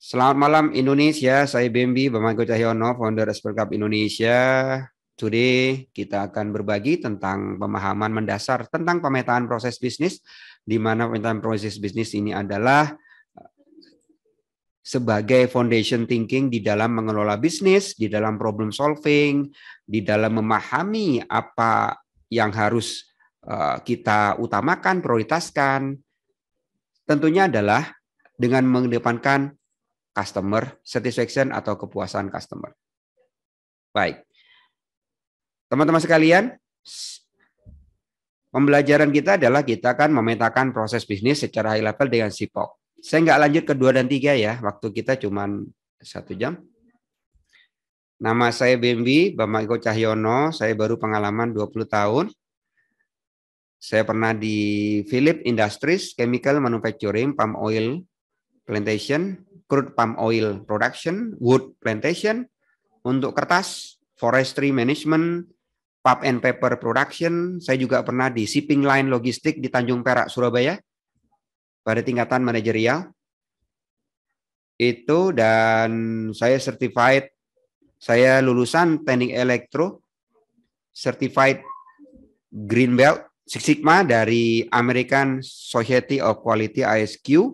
Selamat malam Indonesia, saya Bembi Bamago Cahyono, founder Expert Cup Indonesia. Today kita akan berbagi tentang pemahaman mendasar tentang pemetaan proses bisnis, di mana pemetaan proses bisnis ini adalah sebagai foundation thinking di dalam mengelola bisnis, di dalam problem solving, di dalam memahami apa yang harus eh, kita utamakan, prioritaskan. Tentunya adalah dengan mengedepankan customer satisfaction atau kepuasan customer. Baik. Teman-teman sekalian, pembelajaran kita adalah kita akan memetakan proses bisnis secara high level dengan SIPOK. Saya nggak lanjut ke dua dan tiga ya, waktu kita cuma satu jam. Nama saya Bembi, Bambang Iko Cahyono, saya baru pengalaman 20 tahun. Saya pernah di Philip Industries, Chemical Manufacturing, Palm Oil Plantation, crude palm oil production, wood plantation, untuk kertas, forestry management, pulp and paper production. Saya juga pernah di shipping line logistik di Tanjung Perak, Surabaya pada tingkatan manajerial. Itu dan saya certified, saya lulusan teknik elektro, certified green belt Six Sigma dari American Society of Quality ISQ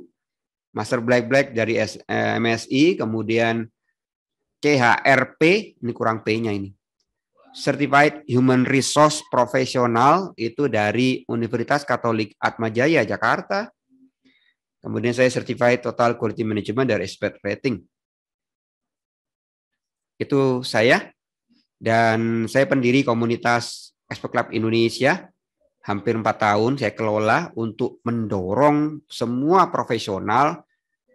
Master Black Black dari eh, MSI, kemudian CHRP, ini kurang P-nya ini. Certified Human Resource Professional itu dari Universitas Katolik Atmajaya Jakarta. Kemudian saya Certified Total Quality Management dari Expert Rating. Itu saya dan saya pendiri komunitas Expert Club Indonesia hampir empat tahun saya kelola untuk mendorong semua profesional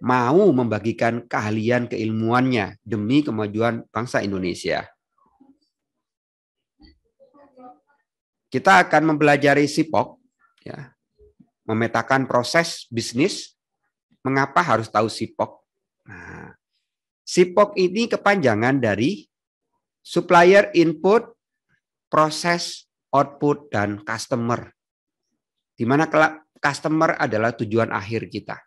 mau membagikan keahlian keilmuannya demi kemajuan bangsa Indonesia. Kita akan mempelajari SIPOK, ya, memetakan proses bisnis, mengapa harus tahu SIPOK. Nah, SIPOK ini kepanjangan dari supplier input, proses output, dan customer. Di mana customer adalah tujuan akhir kita.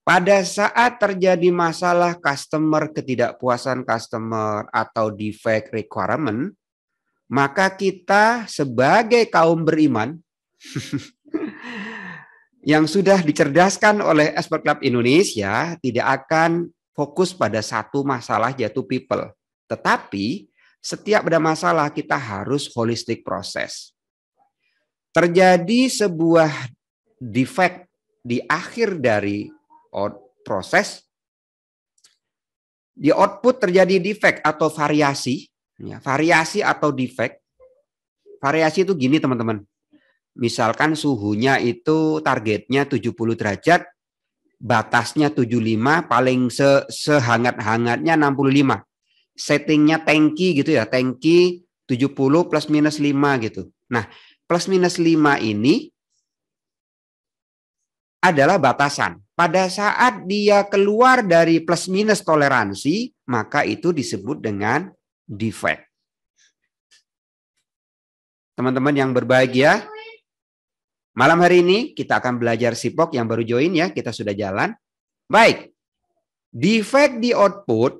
Pada saat terjadi masalah customer, ketidakpuasan customer, atau defect requirement, maka kita sebagai kaum beriman yang sudah dicerdaskan oleh Expert Club Indonesia tidak akan fokus pada satu masalah yaitu people. Tetapi setiap ada masalah kita harus holistik proses. Terjadi sebuah defect di akhir dari proses, di output terjadi defect atau variasi, ya, variasi atau defect. Variasi itu gini teman-teman. Misalkan suhunya itu targetnya 70 derajat, batasnya 75, paling se sehangat-hangatnya 65. Settingnya tanki gitu ya, tanki 70 plus minus 5 gitu. Nah, plus minus 5 ini adalah batasan. Pada saat dia keluar dari plus minus toleransi, maka itu disebut dengan defect. Teman-teman yang berbahagia, malam hari ini kita akan belajar sipok yang baru join ya, kita sudah jalan. Baik, defect di output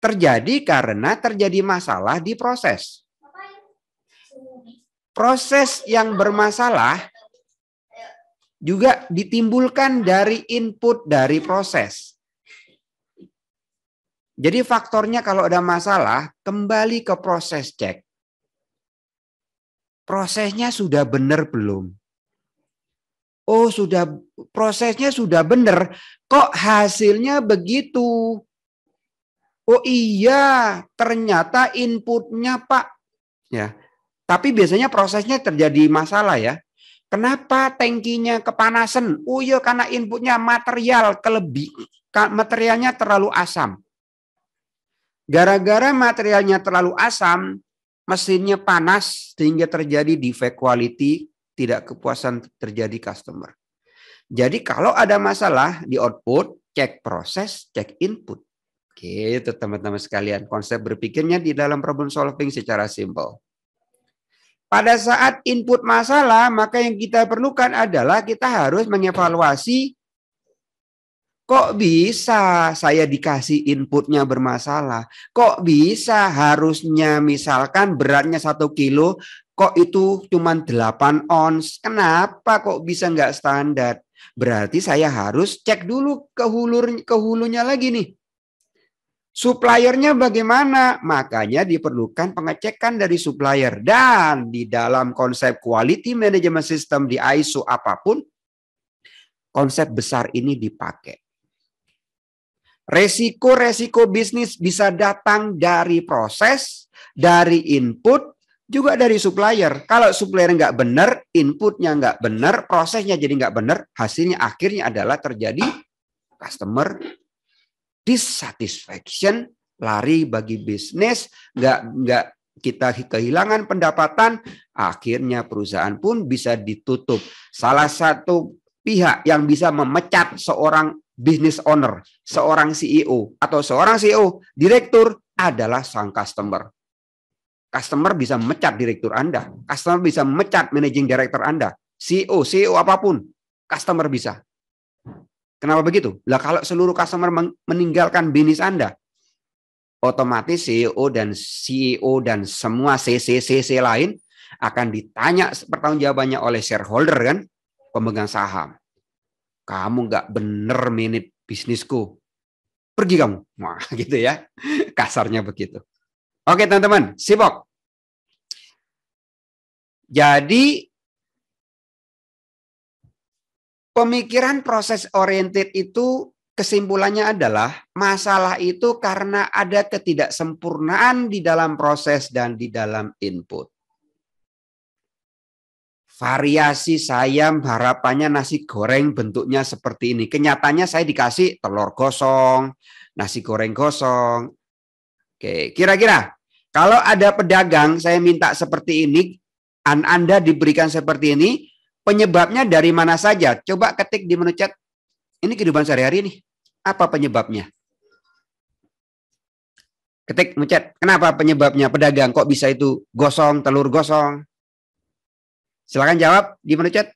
terjadi karena terjadi masalah di proses. Proses yang bermasalah juga ditimbulkan dari input dari proses. Jadi faktornya kalau ada masalah, kembali ke proses cek. Prosesnya sudah benar belum? Oh, sudah prosesnya sudah benar. Kok hasilnya begitu? Oh iya, ternyata inputnya Pak. Ya. Tapi biasanya prosesnya terjadi masalah ya. Kenapa tankinya kepanasan? Oh iya karena inputnya material kelebih, materialnya terlalu asam. Gara-gara materialnya terlalu asam, mesinnya panas sehingga terjadi defect quality, tidak kepuasan terjadi customer. Jadi kalau ada masalah di output, cek proses, cek input. Gitu teman-teman sekalian, konsep berpikirnya di dalam problem solving secara simple. Pada saat input masalah, maka yang kita perlukan adalah kita harus mengevaluasi Kok bisa saya dikasih inputnya bermasalah? Kok bisa harusnya misalkan beratnya satu kilo, kok itu cuma 8 ons? Kenapa kok bisa nggak standar? Berarti saya harus cek dulu ke, hulur, hulunya lagi nih. Suppliernya bagaimana? Makanya diperlukan pengecekan dari supplier. Dan di dalam konsep quality management system di ISO apapun, konsep besar ini dipakai. Resiko-resiko bisnis bisa datang dari proses, dari input, juga dari supplier. Kalau supplier nggak benar, inputnya nggak benar, prosesnya jadi nggak benar, hasilnya akhirnya adalah terjadi customer dissatisfaction, lari bagi bisnis, nggak nggak kita kehilangan pendapatan, akhirnya perusahaan pun bisa ditutup. Salah satu pihak yang bisa memecat seorang business owner, seorang CEO atau seorang CEO, direktur adalah sang customer. Customer bisa memecat direktur Anda, customer bisa memecat managing director Anda, CEO, CEO apapun, customer bisa. Kenapa begitu? Lah kalau seluruh customer meninggalkan bisnis Anda, otomatis CEO dan CEO dan semua CCCC lain akan ditanya pertanggungjawabannya oleh shareholder kan, pemegang saham. Kamu nggak bener menit bisnisku. Pergi kamu. Wah, gitu ya. Kasarnya begitu. Oke, teman-teman, sibok. Jadi Pemikiran proses oriented itu kesimpulannya adalah masalah itu karena ada ketidaksempurnaan di dalam proses dan di dalam input. Variasi saya harapannya nasi goreng bentuknya seperti ini. Kenyataannya saya dikasih telur gosong, nasi goreng gosong. Oke, kira-kira kalau ada pedagang saya minta seperti ini, an Anda diberikan seperti ini, Penyebabnya dari mana saja? Coba ketik di menu chat. Ini kehidupan sehari-hari nih. Apa penyebabnya? Ketik menu chat. Kenapa penyebabnya pedagang kok bisa itu gosong, telur gosong? Silahkan jawab di menu chat.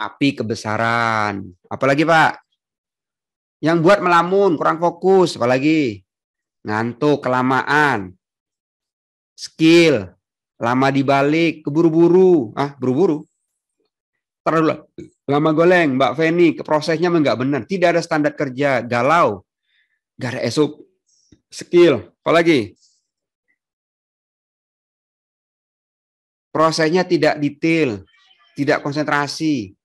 Api kebesaran. Apalagi Pak? Yang buat melamun, kurang fokus. Apalagi? Ngantuk, kelamaan. Skill, lama dibalik, keburu-buru, ah buru-buru. Terlalu lama goleng, Mbak Feni, prosesnya enggak benar, tidak ada standar kerja, galau, Gak ada esok, skill, apalagi prosesnya tidak detail, tidak konsentrasi.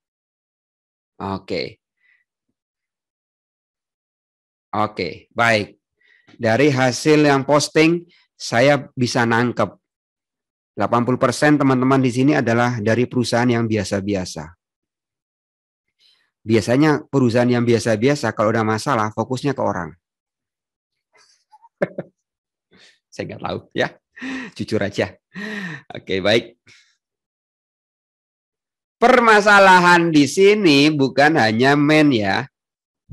Oke. Okay. Oke, okay, baik. Dari hasil yang posting, saya bisa nangkep 80% teman-teman di sini adalah dari perusahaan yang biasa-biasa. Biasanya perusahaan yang biasa-biasa kalau ada masalah fokusnya ke orang. Saya nggak tahu ya, jujur aja. Oke baik. Permasalahan di sini bukan hanya men ya,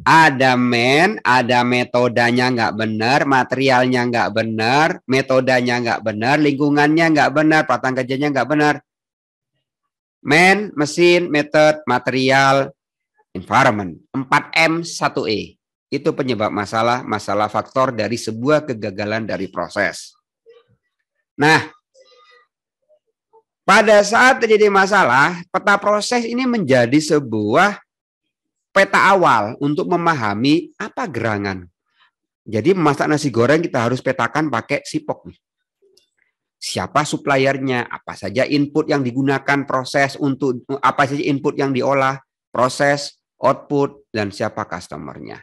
ada men, ada metodenya nggak benar, materialnya nggak benar, metodenya nggak benar, lingkungannya nggak benar, patang kerjanya nggak benar. Men, mesin, metode, material, environment. 4M, 1E. Itu penyebab masalah, masalah faktor dari sebuah kegagalan dari proses. Nah, pada saat terjadi masalah, peta proses ini menjadi sebuah peta awal untuk memahami apa gerangan. Jadi memasak nasi goreng kita harus petakan pakai sipok Siapa suppliernya, apa saja input yang digunakan, proses untuk apa saja input yang diolah, proses, output, dan siapa customernya.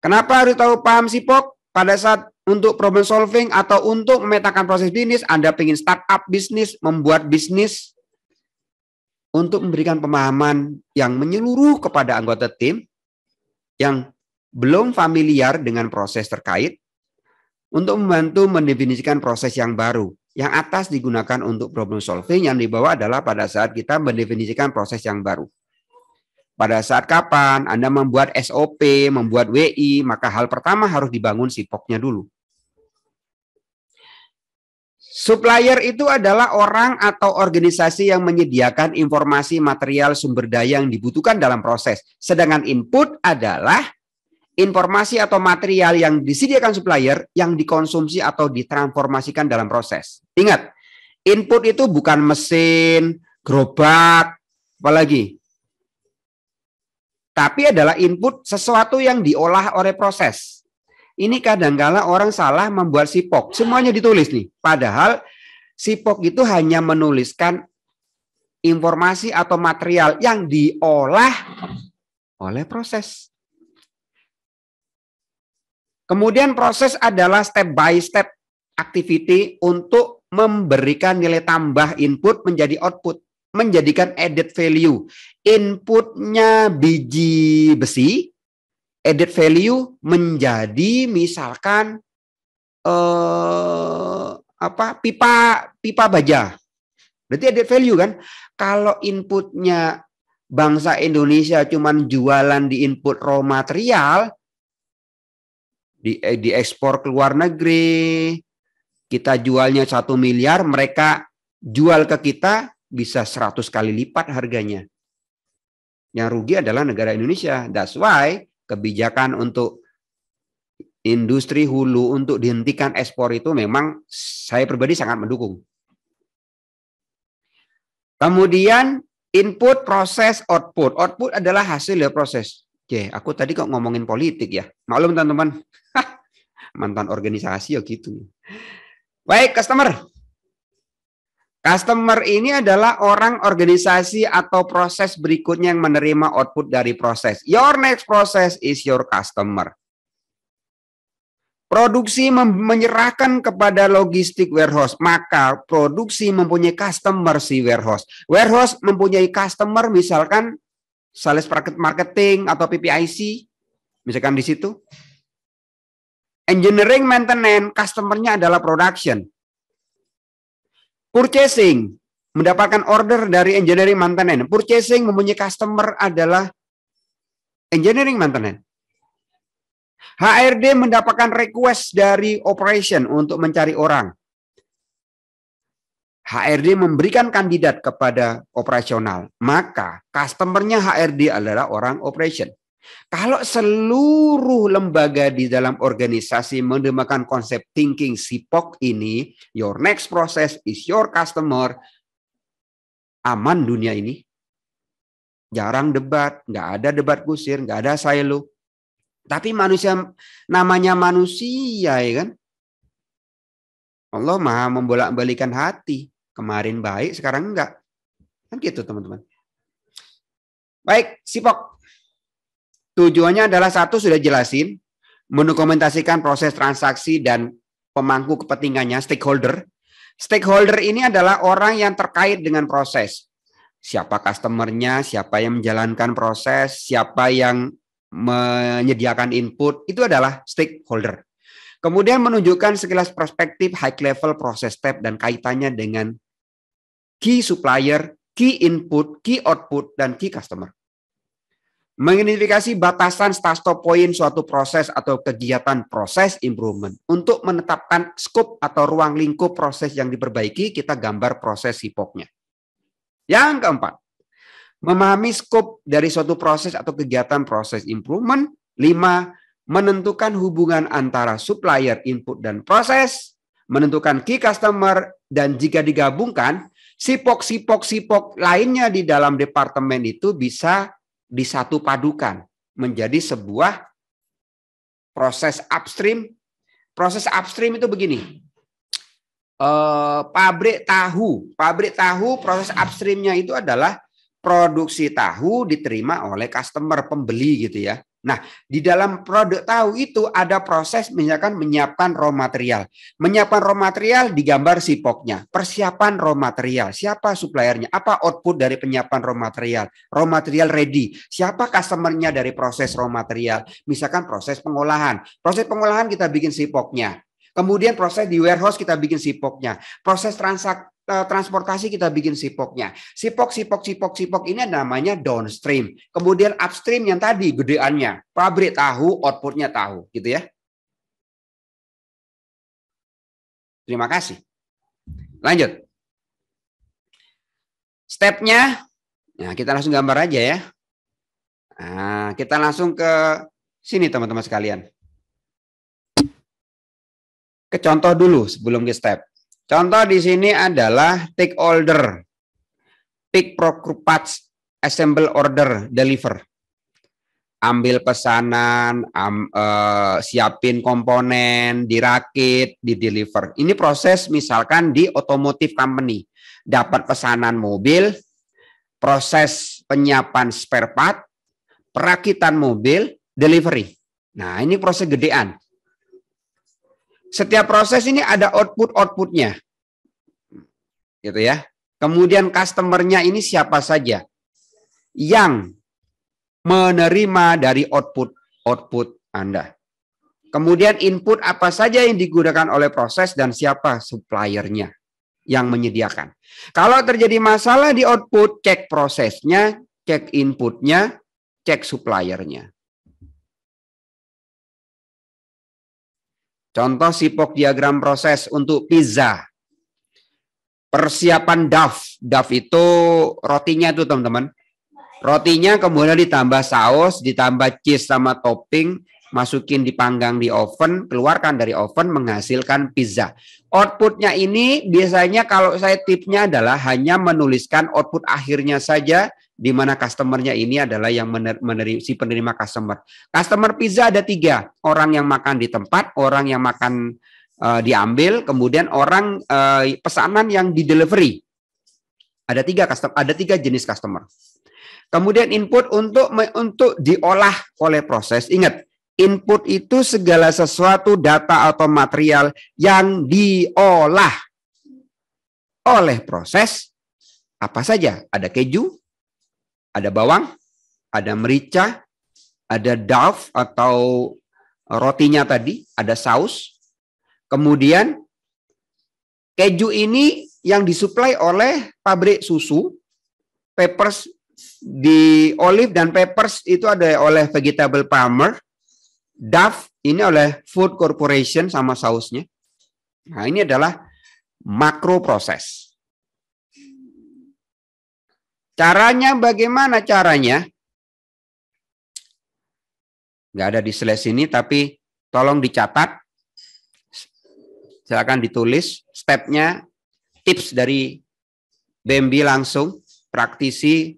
Kenapa harus tahu paham sipok? Pada saat untuk problem solving atau untuk memetakan proses bisnis, Anda ingin startup bisnis, membuat bisnis, untuk memberikan pemahaman yang menyeluruh kepada anggota tim yang belum familiar dengan proses terkait untuk membantu mendefinisikan proses yang baru. Yang atas digunakan untuk problem solving, yang di bawah adalah pada saat kita mendefinisikan proses yang baru. Pada saat kapan Anda membuat SOP, membuat WI, maka hal pertama harus dibangun sipoknya dulu. Supplier itu adalah orang atau organisasi yang menyediakan informasi material sumber daya yang dibutuhkan dalam proses. Sedangkan input adalah informasi atau material yang disediakan supplier yang dikonsumsi atau ditransformasikan dalam proses. Ingat, input itu bukan mesin, gerobak, apalagi. Tapi adalah input sesuatu yang diolah oleh proses. Ini kadangkala orang salah membuat sipok. Semuanya ditulis nih. Padahal sipok itu hanya menuliskan informasi atau material yang diolah oleh proses. Kemudian proses adalah step by step activity untuk memberikan nilai tambah input menjadi output menjadikan added value. Inputnya biji besi, added value menjadi misalkan eh, apa pipa pipa baja. Berarti added value kan? Kalau inputnya bangsa Indonesia cuman jualan di input raw material di eh, diekspor ke luar negeri, kita jualnya satu miliar, mereka jual ke kita bisa 100 kali lipat harganya. Yang rugi adalah negara Indonesia. That's why kebijakan untuk industri hulu untuk dihentikan ekspor itu memang saya pribadi sangat mendukung. Kemudian input, proses, output. Output adalah hasil dari proses. Oke, aku tadi kok ngomongin politik ya. Maklum teman-teman. Mantan organisasi ya gitu. Baik, customer. Customer ini adalah orang, organisasi, atau proses berikutnya yang menerima output dari proses. Your next process is your customer. Produksi menyerahkan kepada logistik warehouse, maka produksi mempunyai customer si warehouse. Warehouse mempunyai customer misalkan sales market marketing atau PPIC, misalkan di situ. Engineering maintenance, customernya adalah production. Purchasing, mendapatkan order dari engineering maintenance. Purchasing mempunyai customer adalah engineering maintenance. HRD mendapatkan request dari operation untuk mencari orang. HRD memberikan kandidat kepada operasional, maka customernya HRD adalah orang operation. Kalau seluruh lembaga di dalam organisasi mendemakan konsep thinking SIPOK ini, your next process is your customer, aman dunia ini. Jarang debat, nggak ada debat kusir, nggak ada silo. Tapi manusia namanya manusia ya kan. Allah maha membolak-balikan hati. Kemarin baik, sekarang enggak. Kan gitu teman-teman. Baik, sipok. Tujuannya adalah satu sudah jelasin, mendokumentasikan proses transaksi dan pemangku kepentingannya stakeholder. Stakeholder ini adalah orang yang terkait dengan proses. Siapa customernya, siapa yang menjalankan proses, siapa yang menyediakan input, itu adalah stakeholder. Kemudian menunjukkan sekilas perspektif high level proses step dan kaitannya dengan key supplier, key input, key output, dan key customer mengidentifikasi batasan start stop point suatu proses atau kegiatan proses improvement untuk menetapkan scope atau ruang lingkup proses yang diperbaiki kita gambar proses hipoknya. Yang keempat, memahami scope dari suatu proses atau kegiatan proses improvement. Lima, menentukan hubungan antara supplier input dan proses, menentukan key customer, dan jika digabungkan, sipok-sipok-sipok lainnya di dalam departemen itu bisa disatu padukan menjadi sebuah proses upstream. Proses upstream itu begini. Uh, pabrik tahu, pabrik tahu proses upstreamnya itu adalah produksi tahu diterima oleh customer pembeli gitu ya. Nah, di dalam produk tahu itu ada proses misalkan menyiapkan raw material. Menyiapkan raw material digambar sipoknya. Persiapan raw material, siapa suppliernya, apa output dari penyiapan raw material. Raw material ready, siapa customernya dari proses raw material. Misalkan proses pengolahan. Proses pengolahan kita bikin sipoknya. Kemudian proses di warehouse kita bikin sipoknya. Proses transak Eh, transportasi kita bikin sipoknya. Sipok, sipok, sipok, sipok ini namanya downstream. Kemudian upstream yang tadi gedeannya. Pabrik tahu, outputnya tahu. Gitu ya. Terima kasih. Lanjut. Stepnya, nah kita langsung gambar aja ya. Nah, kita langsung ke sini teman-teman sekalian. Ke contoh dulu sebelum di step. Contoh di sini adalah take order, pick procure parts, assemble order, deliver. Ambil pesanan, um, uh, siapin komponen, dirakit, di deliver. Ini proses misalkan di otomotif company. Dapat pesanan mobil, proses penyiapan spare part, perakitan mobil, delivery. Nah ini proses gedean setiap proses ini ada output-outputnya. Gitu ya. Kemudian customernya ini siapa saja yang menerima dari output-output Anda. Kemudian input apa saja yang digunakan oleh proses dan siapa suppliernya yang menyediakan. Kalau terjadi masalah di output, cek prosesnya, cek inputnya, cek suppliernya. Contoh sipok diagram proses untuk pizza. Persiapan duff. Duff itu rotinya itu teman-teman. Rotinya kemudian ditambah saus, ditambah cheese sama topping, masukin dipanggang di oven, keluarkan dari oven menghasilkan pizza. Outputnya ini biasanya kalau saya tipnya adalah hanya menuliskan output akhirnya saja di mana customernya ini adalah yang menerima si penerima customer. Customer pizza ada tiga orang yang makan di tempat, orang yang makan uh, diambil, kemudian orang uh, pesanan yang di delivery. Ada tiga custom, ada tiga jenis customer. Kemudian input untuk untuk diolah oleh proses. Ingat, input itu segala sesuatu data atau material yang diolah oleh proses apa saja. Ada keju, ada bawang, ada merica, ada daf atau rotinya tadi, ada saus. Kemudian keju ini yang disuplai oleh pabrik susu, Peppers di Olive dan Peppers itu ada oleh Vegetable farmer, duff ini oleh Food Corporation sama sausnya. Nah, ini adalah makro proses. Caranya bagaimana caranya? Nggak ada di slide sini, tapi tolong dicatat. Silakan ditulis stepnya, tips dari Bembi langsung, praktisi,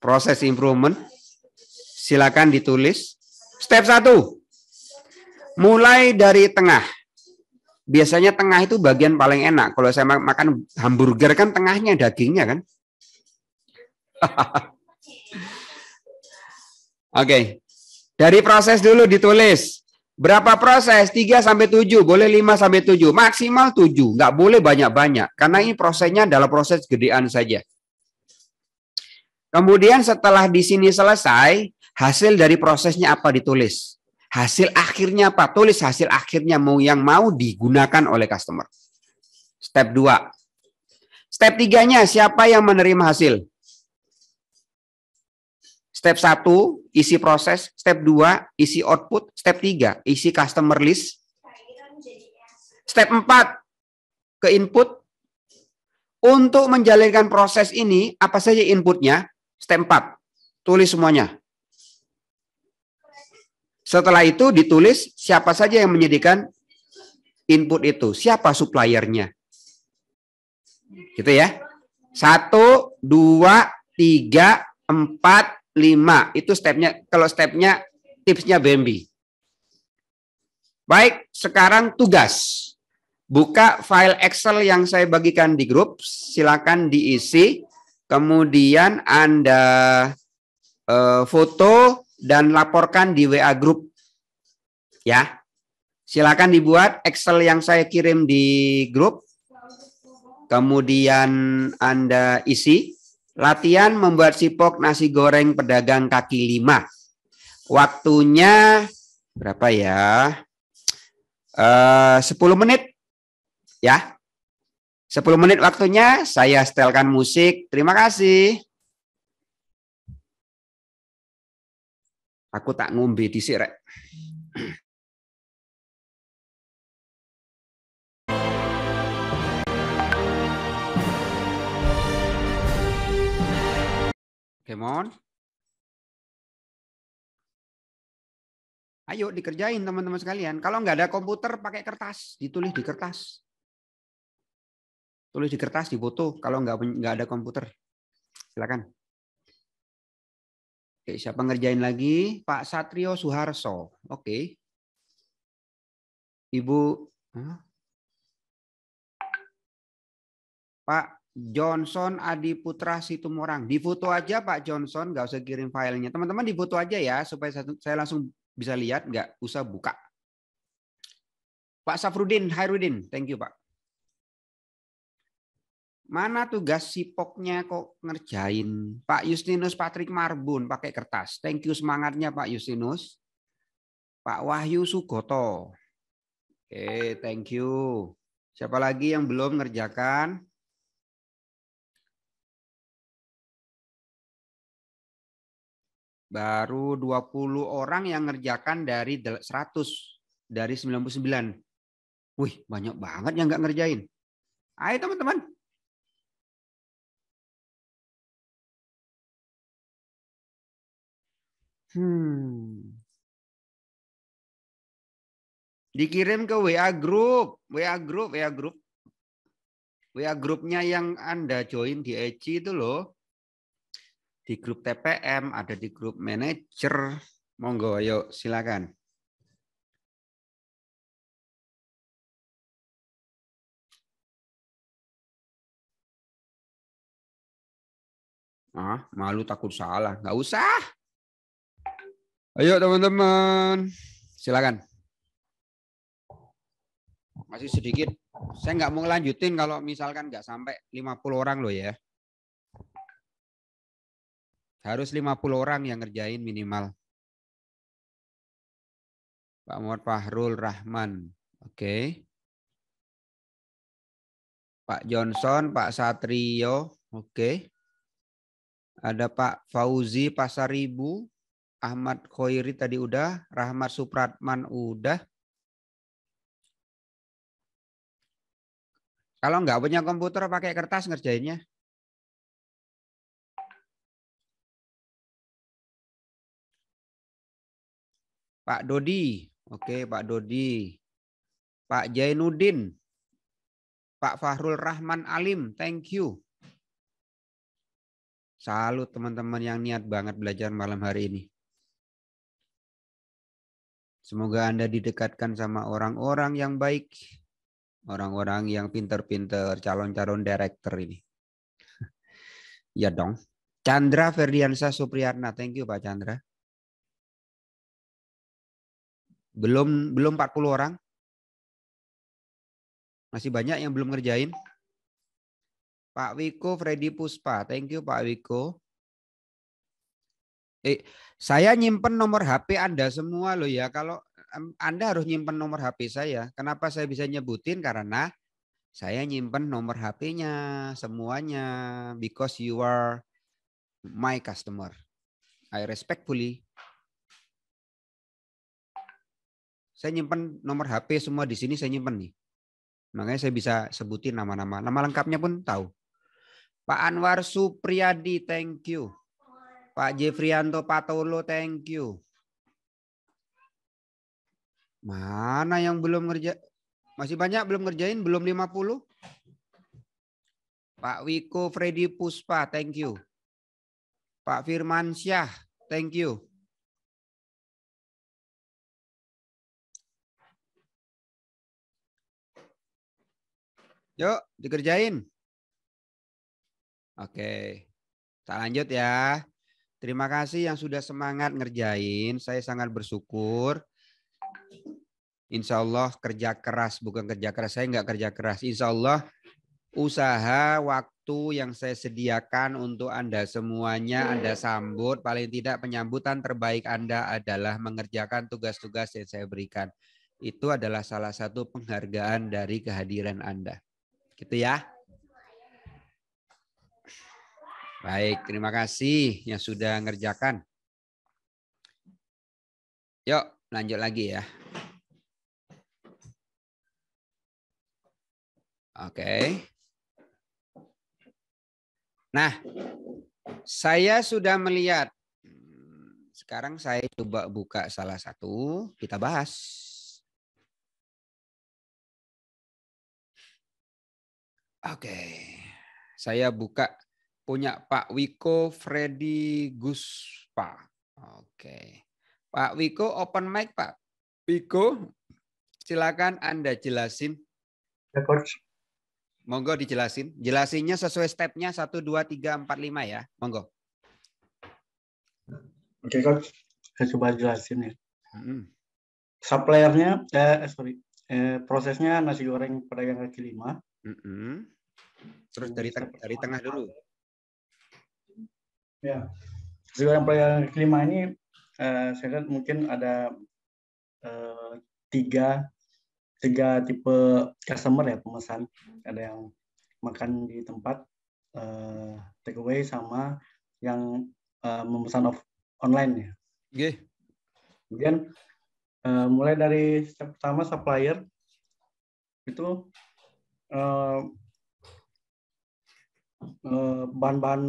proses improvement. Silakan ditulis. Step satu, mulai dari tengah. Biasanya tengah itu bagian paling enak. Kalau saya makan hamburger kan tengahnya dagingnya kan. Oke. Okay. Dari proses dulu ditulis. Berapa proses? 3 sampai 7, boleh 5 sampai 7, maksimal 7, nggak boleh banyak-banyak karena ini prosesnya adalah proses gedean saja. Kemudian setelah di sini selesai, hasil dari prosesnya apa ditulis? Hasil akhirnya apa? Tulis hasil akhirnya mau yang mau digunakan oleh customer. Step 2. Step 3-nya siapa yang menerima hasil? Step 1 isi proses, step 2 isi output, step 3 isi customer list. Step 4 ke input. Untuk menjalankan proses ini apa saja inputnya? Step 4. Tulis semuanya. Setelah itu ditulis siapa saja yang menyediakan input itu, siapa suppliernya. Gitu ya. Satu, dua, tiga, empat, Lima Itu stepnya. Kalau stepnya tipsnya Bambi. Baik, sekarang tugas. Buka file Excel yang saya bagikan di grup. Silakan diisi. Kemudian Anda eh, foto dan laporkan di WA grup. Ya. Silakan dibuat Excel yang saya kirim di grup. Kemudian Anda isi. Latihan membuat sipok nasi goreng pedagang kaki lima. Waktunya berapa ya? Eh, sepuluh menit. Ya. Sepuluh menit waktunya saya setelkan musik. Terima kasih. Aku tak ngombe di rek. Kemon. Ayo dikerjain teman-teman sekalian. Kalau nggak ada komputer pakai kertas, ditulis di kertas. Tulis di kertas di foto kalau nggak nggak ada komputer. Silakan. Oke, siapa ngerjain lagi? Pak Satrio Suharso. Oke. Ibu Pak Johnson Adi Putra Situmorang. Di foto aja Pak Johnson, nggak usah kirim filenya. Teman-teman di foto aja ya, supaya saya langsung bisa lihat, nggak usah buka. Pak Safrudin, Hairudin, thank you Pak. Mana tugas sipoknya kok ngerjain? Pak Justinus Patrick Marbun pakai kertas. Thank you semangatnya Pak Justinus. Pak Wahyu Sugoto. Oke, okay, thank you. Siapa lagi yang belum ngerjakan? baru 20 orang yang ngerjakan dari 100 dari 99. Wih, banyak banget yang nggak ngerjain. Ayo teman-teman. Hmm. Dikirim ke WA group, WA group, WA group. WA grupnya yang Anda join di Eci itu loh di grup TPM, ada di grup manajer. Monggo, ayo silakan. Ah, malu takut salah. Nggak usah. Ayo teman-teman, silakan. Masih sedikit. Saya nggak mau lanjutin kalau misalkan nggak sampai 50 orang loh ya. Harus 50 orang yang ngerjain minimal. Pak Muhammad Fahrul Rahman. Oke. Okay. Pak Johnson, Pak Satrio. Oke. Okay. Ada Pak Fauzi Pasaribu. Ahmad Khoiri tadi udah. Rahmat Supratman udah. Kalau nggak punya komputer pakai kertas ngerjainnya. Pak Dodi. Oke, Pak Dodi. Pak Jainuddin. Pak Fahrul Rahman Alim. Thank you. Salut teman-teman yang niat banget belajar malam hari ini. Semoga Anda didekatkan sama orang-orang yang baik, orang-orang yang pinter-pinter, calon-calon director ini. ya dong. Chandra Ferdiansa Supriyatna. Thank you Pak Chandra. Belum belum 40 orang. Masih banyak yang belum ngerjain. Pak Wiko Freddy Puspa. Thank you Pak Wiko. Eh, saya nyimpen nomor HP Anda semua loh ya. Kalau Anda harus nyimpen nomor HP saya. Kenapa saya bisa nyebutin? Karena saya nyimpen nomor HP-nya semuanya because you are my customer. I respectfully saya nyimpan nomor HP semua di sini saya nyimpan nih. Makanya saya bisa sebutin nama-nama. Nama lengkapnya pun tahu. Pak Anwar Supriyadi, thank you. Pak Jefrianto Patolo, thank you. Mana yang belum ngerja? Masih banyak belum ngerjain? Belum 50? Pak Wiko Freddy Puspa, thank you. Pak Firman Syah, thank you. Yuk, dikerjain. Oke, kita lanjut ya. Terima kasih yang sudah semangat ngerjain. Saya sangat bersyukur. Insya Allah kerja keras, bukan kerja keras. Saya nggak kerja keras. Insya Allah usaha waktu yang saya sediakan untuk Anda semuanya Anda sambut. Paling tidak penyambutan terbaik Anda adalah mengerjakan tugas-tugas yang saya berikan. Itu adalah salah satu penghargaan dari kehadiran Anda. Gitu ya. Baik, terima kasih yang sudah ngerjakan. Yuk, lanjut lagi ya. Oke. Nah, saya sudah melihat. Sekarang saya coba buka salah satu, kita bahas. Oke, saya buka punya Pak Wiko Freddy Guspa. Oke, Pak Wiko open mic Pak. Wiko, silakan Anda jelasin. Ya, Coach. Monggo dijelasin. Jelasinnya sesuai stepnya satu dua tiga empat lima ya. Monggo. Oke, Coach. Saya coba jelasin ya. Hmm. Suppliernya, eh, sorry, eh, prosesnya nasi goreng pedagang kaki lima Mm -hmm. Terus dari teng dari tengah dulu. Ya. Sekarang yang kelima ini uh, saya lihat mungkin ada uh, tiga tiga tipe customer ya pemesan. Ada yang makan di tempat uh, eh, takeaway sama yang uh, memesan off online ya. Oke. Kemudian uh, mulai dari pertama supplier itu Eh, eh, bahan-bahan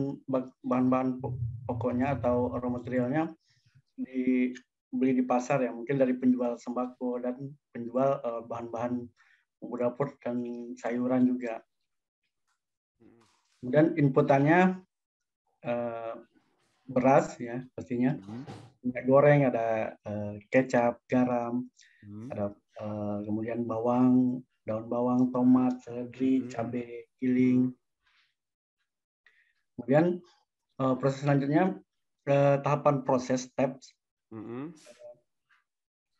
bahan-bahan pokoknya atau raw materialnya dibeli di pasar ya mungkin dari penjual sembako dan penjual eh, bahan-bahan bumbu dapur dan sayuran juga kemudian hmm. inputannya beras ya pastinya hmm. minyak goreng ada kecap garam hmm. ada kemudian bawang daun bawang, tomat, seledri, hmm. cabai giling. Kemudian uh, proses selanjutnya uh, tahapan proses steps. Hmm.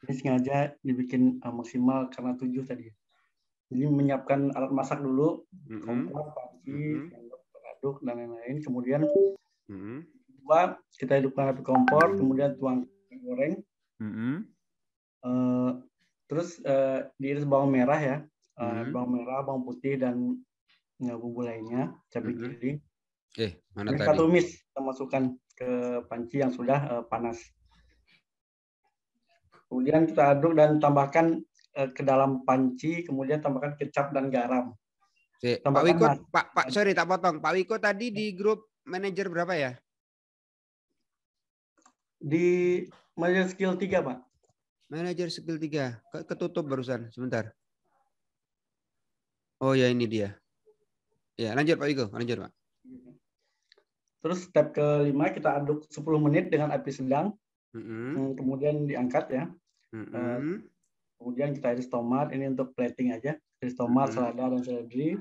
ini sengaja dibikin uh, maksimal karena tujuh tadi. Jadi menyiapkan alat masak dulu, hmm. kompor, panci, hmm. aduk dan lain-lain. Kemudian hmm. kedua kita hidupkan api kompor, kemudian tuang goreng. Hmm. Terus uh, eh, diiris bawang merah ya, mm -hmm. bawang merah, bawang putih dan ya, bumbu lainnya, cabai mm -hmm. giling. Eh, mana Mereka tadi? tumis, kita masukkan ke panci yang sudah uh, panas. Kemudian kita aduk dan tambahkan uh, ke dalam panci, kemudian tambahkan kecap dan garam. eh, Pak Wiko, Pak, Pak, sorry tak potong. Pak Wiko tadi di grup manajer berapa ya? Di manajer skill 3, Pak. Manager skill 3. Ketutup barusan. Sebentar. Oh ya ini dia. Ya lanjut Pak Igo. Lanjut Pak. Terus step kelima kita aduk 10 menit dengan api sedang. Mm-hmm. Kemudian diangkat ya. Mm-hmm. kemudian kita iris tomat. Ini untuk plating aja. Iris tomat, mm-hmm. selada, dan seledri.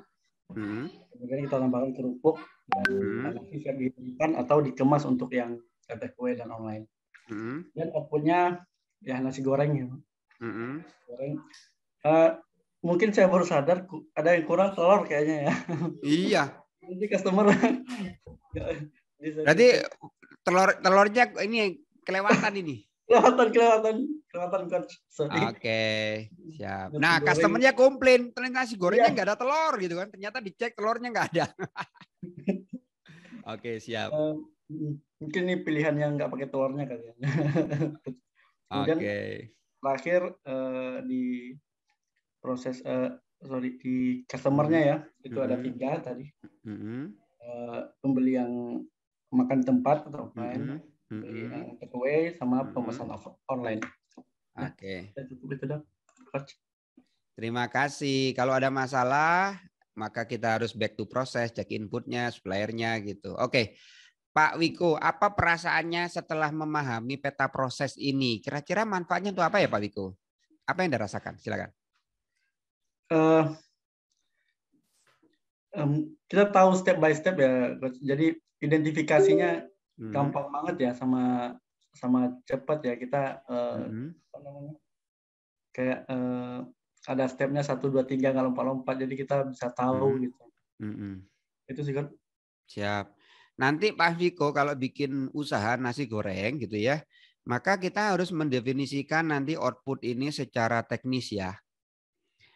Mm-hmm. Kemudian kita tambahkan kerupuk. Dan mm-hmm. bisa disimpan atau dikemas untuk yang teteh kue dan online. Mm-hmm. Dan outputnya ya nasi goreng ya. Mm-hmm. Goreng. Uh, mungkin saya baru sadar ada yang kurang telur kayaknya ya. Iya. Nanti customer. Ya, jadi telur telurnya ini kelewatan ini. kelewatan kelewatan kelewatan coach. Oke, okay, siap. nah, customernya komplain, ternyata nasi gorengnya iya. nggak iya. ada telur gitu kan. Ternyata dicek telurnya nggak ada. Oke, okay, siap. Uh, mungkin ini pilihan yang nggak pakai telurnya kali ya. Kemudian okay. terakhir uh, di proses uh, sorry di customernya ya itu mm -hmm. ada mm-hmm. tiga tadi mm -hmm. uh, pembeli yang makan tempat atau offline, mm -hmm. pembeli mm-hmm. yang takeaway sama mm -hmm. pemesan online. Oke. Okay. Terima kasih. Kalau ada masalah, maka kita harus back to proses, cek inputnya, suppliernya gitu. Oke. Okay. Pak Wiko, apa perasaannya setelah memahami peta proses ini? Kira-kira manfaatnya untuk apa ya Pak Wiko? Apa yang Anda rasakan? Silakan. Uh, um, kita tahu step by step ya, jadi identifikasinya hmm. gampang banget ya sama sama cepat ya kita uh, hmm. kayak uh, ada stepnya satu dua tiga kalau lompat-lompat jadi kita bisa tahu hmm. gitu. Hmm. hmm. Itu sih kan. Siap. Nanti Pak Viko kalau bikin usaha nasi goreng gitu ya, maka kita harus mendefinisikan nanti output ini secara teknis ya.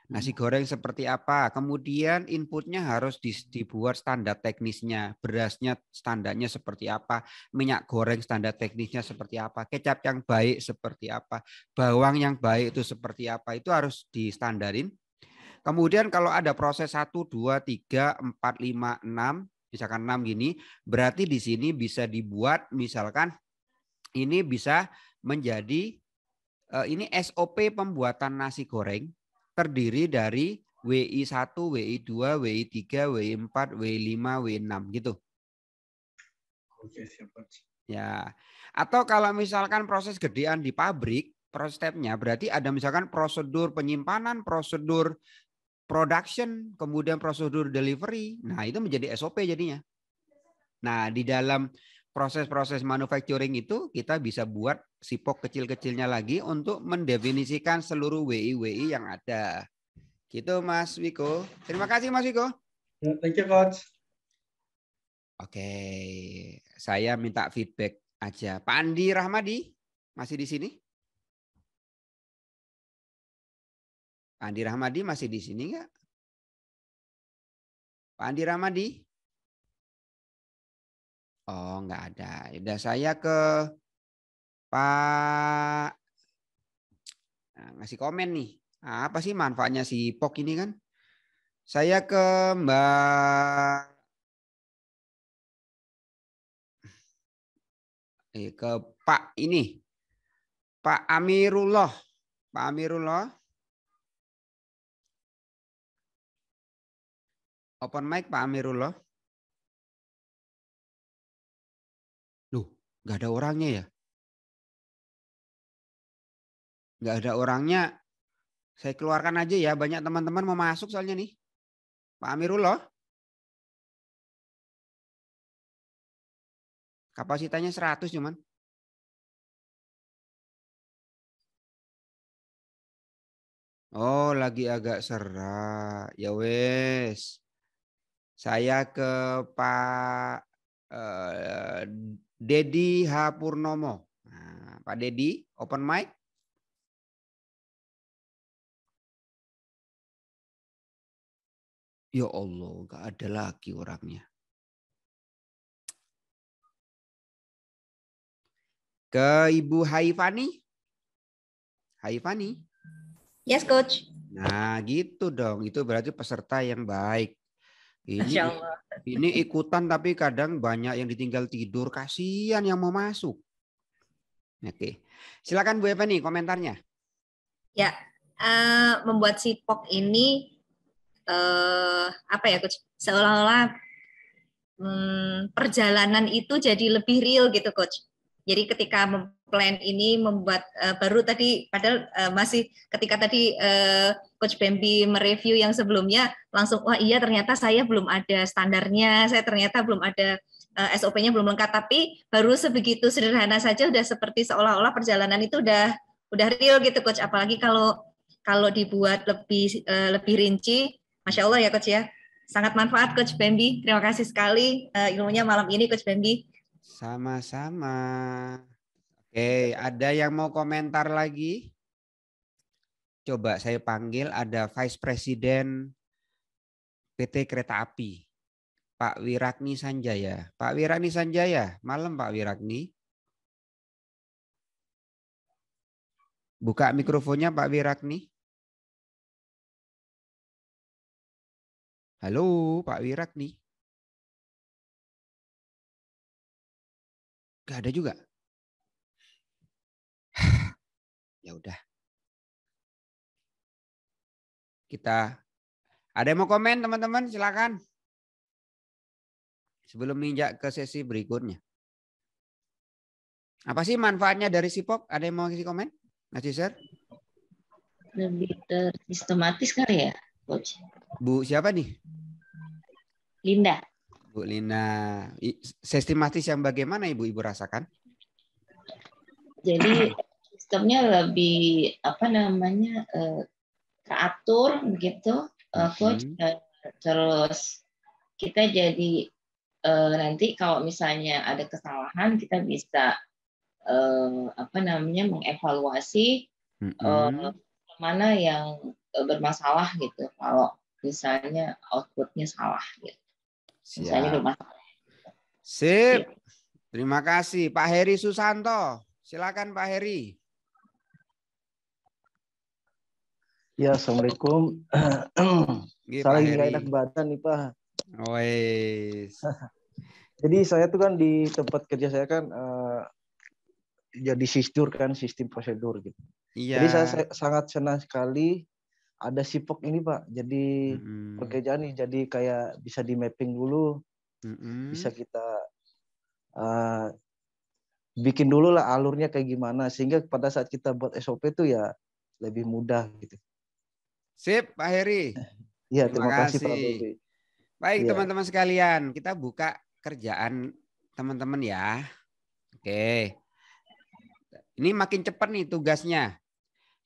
Nasi hmm. goreng seperti apa? Kemudian inputnya harus dibuat standar teknisnya, berasnya standarnya seperti apa, minyak goreng standar teknisnya seperti apa, kecap yang baik seperti apa, bawang yang baik itu seperti apa, itu harus distandarin. Kemudian kalau ada proses 1, 2, 3, 4, 5, 6, misalkan 6 gini, berarti di sini bisa dibuat misalkan ini bisa menjadi eh, ini SOP pembuatan nasi goreng terdiri dari WI1, WI2, WI3, WI4, WI5, WI6 gitu. Oke, siap. Ya. Atau kalau misalkan proses gedean di pabrik, proses stepnya berarti ada misalkan prosedur penyimpanan, prosedur production, kemudian prosedur delivery. Nah, itu menjadi SOP jadinya. Nah, di dalam proses-proses manufacturing itu kita bisa buat sipok kecil-kecilnya lagi untuk mendefinisikan seluruh WI-WI yang ada. Gitu Mas Wiko. Terima kasih Mas Wiko. Ya, thank you coach. Oke, saya minta feedback aja. Pak Andi Rahmadi masih di sini? Pak Andi Rahmadi masih di sini nggak? Pak Andi Rahmadi? Oh, nggak ada. Udah saya ke Pak nah, ngasih komen nih. Apa sih manfaatnya si POK ini kan? Saya ke Mbak eh, ke Pak ini. Pak Amirullah. Pak Amirullah. Open mic Pak Amirullah. Loh, nggak ada orangnya ya? Nggak ada orangnya. Saya keluarkan aja ya, banyak teman-teman mau masuk soalnya nih. Pak Amirullah. kapasitanya 100 cuman. Oh, lagi agak serak. Ya wes. Saya ke Pak eh, Dedi H. Purnomo. Nah, Pak Dedi, open mic. Ya Allah, gak ada lagi orangnya. Ke Ibu Haifani. Haifani. Yes, Coach. Nah, gitu dong. Itu berarti peserta yang baik. Ini, ini ikutan tapi kadang banyak yang ditinggal tidur. Kasihan yang mau masuk. Oke. Silakan Bu Eva nih komentarnya. Ya, uh, membuat sipok ini uh, apa ya coach? Seolah-olah hmm, perjalanan itu jadi lebih real gitu coach. Jadi ketika memplan ini membuat uh, baru tadi padahal uh, masih ketika tadi uh, Coach Bambi mereview yang sebelumnya langsung wah iya ternyata saya belum ada standarnya, saya ternyata belum ada uh, eh, SOP-nya belum lengkap tapi baru sebegitu sederhana saja udah seperti seolah-olah perjalanan itu udah udah real gitu coach apalagi kalau kalau dibuat lebih uh, lebih rinci Masya Allah ya coach ya sangat manfaat coach Bambi terima kasih sekali uh, ilmunya malam ini coach Bambi sama-sama oke ada yang mau komentar lagi coba saya panggil ada Vice President PT Kereta Api, Pak Wirakni Sanjaya. Pak Wirakni Sanjaya, malam Pak Wirakni. Buka mikrofonnya Pak Wirakni. Halo Pak Wirakni. Gak ada juga. ya udah kita. Ada yang mau komen teman-teman? Silakan. Sebelum menginjak ke sesi berikutnya. Apa sih manfaatnya dari SIPOK? Ada yang mau kasih komen? Nasi share? Lebih tersistematis kali ya, Bu siapa nih? Linda. Bu Linda. Sistematis yang bagaimana Ibu-Ibu rasakan? Jadi sistemnya lebih apa namanya eh, teratur begitu uh, eh, mhm. coach hmm. terus kita jadi uh, nanti kalau misalnya ada kesalahan kita bisa uh, apa namanya mengevaluasi hmm. uh, mana yang bermasalah gitu kalau misalnya outputnya salah gitu misalnya Siap. bermasalah sip terima kasih Pak Heri Susanto silakan Pak Heri Ya, assalamualaikum. saya lagi nggak enak badan nih Pak. Wes. Jadi saya tuh kan di tempat kerja saya kan uh, eh, jadi ya sistur kan sistem prosedur gitu. Iya. Jadi saya, saya sangat senang sekali ada sipok ini Pak. Jadi mm-hmm. pekerjaan ini jadi kayak bisa di mapping dulu, mm-hmm. bisa kita uh, bikin dulu lah alurnya kayak gimana sehingga pada saat kita buat SOP tuh ya lebih mudah gitu. Sip, Pak Heri. Iya, terima, terima kasih. Pak Baik, teman iya. teman-teman sekalian, kita buka kerjaan teman-teman ya. Oke. Ini makin cepat nih tugasnya.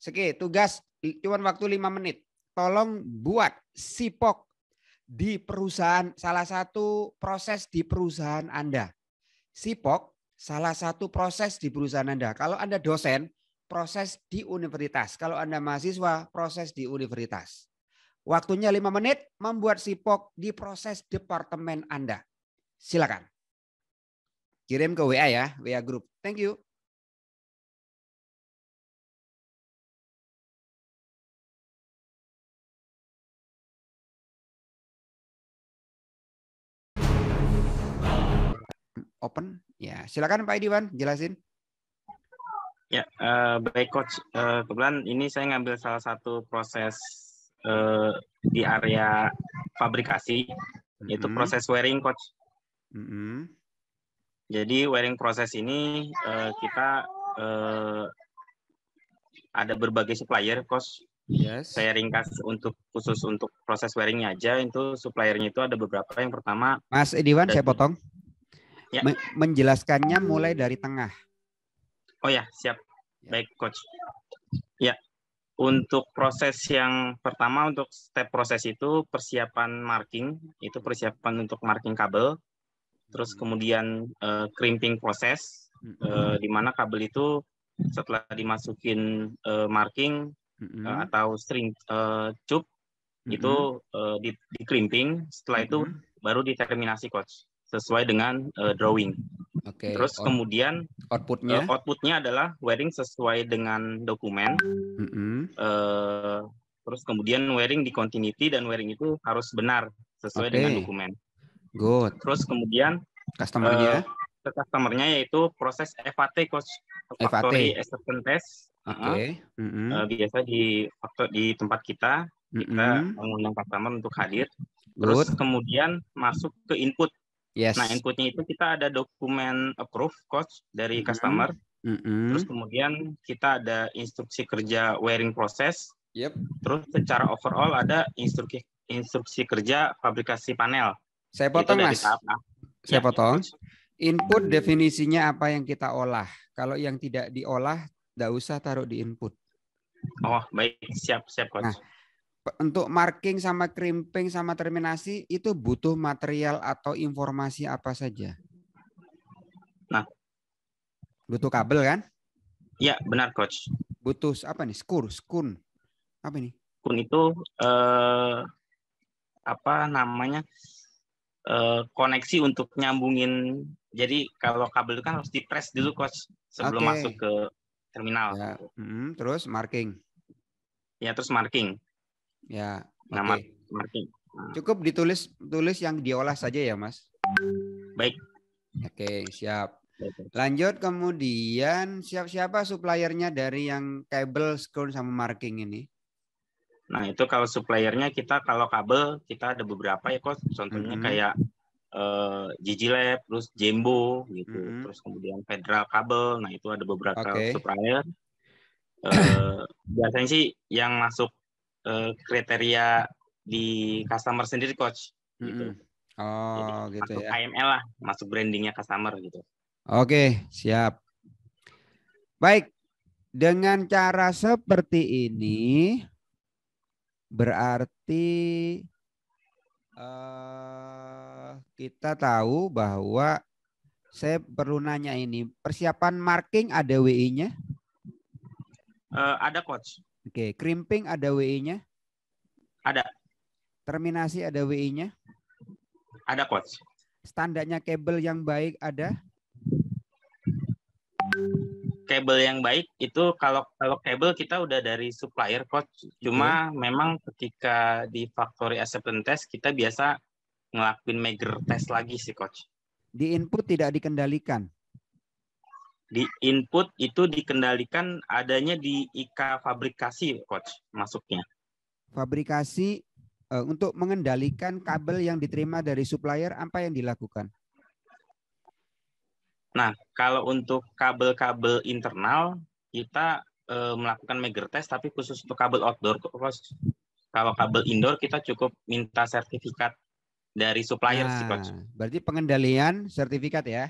Oke, tugas cuma waktu 5 menit. Tolong buat sipok di perusahaan salah satu proses di perusahaan Anda. Sipok salah satu proses di perusahaan Anda. Kalau Anda dosen, proses di universitas. Kalau Anda mahasiswa, proses di universitas. Waktunya lima menit membuat sipok di proses departemen Anda. Silakan. Kirim ke WA ya, WA group. Thank you. Open. Ya, silakan Pak Idiwan jelasin. Ya, uh, baik coach. Uh, kebetulan ini saya ngambil salah satu proses uh, di area fabrikasi, mm-hmm. yaitu proses wearing coach. Mm-hmm. Jadi wearing proses ini uh, kita uh, ada berbagai supplier coach. Yes. Saya ringkas untuk khusus untuk proses wearingnya aja. Itu suppliernya itu ada beberapa. Yang pertama, Mas Ediwan, saya potong. Ya. menjelaskannya mulai dari tengah Oh ya, siap. Ya. Baik, coach. Ya, untuk proses yang pertama untuk step proses itu persiapan marking, itu persiapan untuk marking kabel. Terus hmm. kemudian uh, crimping proses, uh, di mana kabel itu setelah dimasukin uh, marking uh, atau string uh, cup itu uh, di, di crimping. Setelah itu baru diterminasi coach sesuai dengan uh, drawing. Okay. Terus Out kemudian outputnya uh, outputnya adalah wearing sesuai dengan dokumen. Mm -hmm. uh, terus kemudian wearing di continuity dan wearing itu harus benar sesuai okay. dengan dokumen. Good. Terus kemudian customernya uh, customernya yaitu proses FAT coach factory acceptance test. Oke. Okay. Uh, mm -hmm. biasa di di tempat kita kita mm -hmm. mengundang customer untuk hadir. Terus kemudian masuk ke input Yes. Nah, inputnya itu kita ada dokumen approve coach dari mm -hmm. customer. Mm -hmm. Terus kemudian kita ada instruksi kerja wearing process. Yep. Terus secara overall ada instruksi instruksi kerja fabrikasi panel. Saya potong, Mas. Saya ya, potong. Input definisinya apa yang kita olah. Kalau yang tidak diolah, tidak usah taruh di input. Oh, baik. Siap, siap, Coach. Nah, untuk marking sama crimping sama terminasi itu butuh material atau informasi apa saja? Nah, butuh kabel kan? Ya benar coach. Butuh apa nih? Skur, skun. Apa nih? Skun itu eh, apa namanya? Eh, koneksi untuk nyambungin. Jadi kalau kabel itu kan harus di press dulu coach sebelum okay. masuk ke terminal. Ya. Hmm, terus marking. Ya, terus marking. Ya. Nama okay. Ah. Cukup ditulis tulis yang diolah saja ya, Mas. Baik. Oke, siap. Lanjut kemudian siap siapa suppliernya dari yang kabel screw sama marking ini? Nah, itu kalau suppliernya kita kalau kabel kita ada beberapa ya, Kos. Contohnya -hmm. kayak Jiji eh, uh, Lab, terus Jembo gitu. -hmm. Terus kemudian Federal Kabel. Nah, itu ada beberapa okay. supplier. Uh, biasanya sih yang masuk Eh, kriteria di customer sendiri coach gitu. Mm -hmm. Oh, Jadi, gitu masuk ya. AML lah, masuk brandingnya customer gitu. Oke, siap. Baik. Dengan cara seperti ini berarti uh, kita tahu bahwa saya perlu nanya ini, persiapan marking ada WI-nya? Uh, eh, ada coach. Oke, crimping ada WI-nya? Ada. Terminasi ada WI-nya? Ada, Coach. Standarnya kabel yang baik ada? Kabel yang baik itu kalau kalau kabel kita udah dari supplier, Coach. Cuma hmm. memang ketika di factory acceptance test kita biasa ngelakuin meger test lagi sih, Coach. Di input tidak dikendalikan? di input itu dikendalikan adanya di IK fabrikasi, coach, masuknya. Fabrikasi uh, untuk mengendalikan kabel yang diterima dari supplier apa yang dilakukan? Nah, kalau untuk kabel-kabel internal kita uh, melakukan meger test tapi khusus untuk kabel outdoor, coach. Kalau kabel indoor kita cukup minta sertifikat dari supplier nah, sih, coach. Nah, berarti pengendalian sertifikat ya?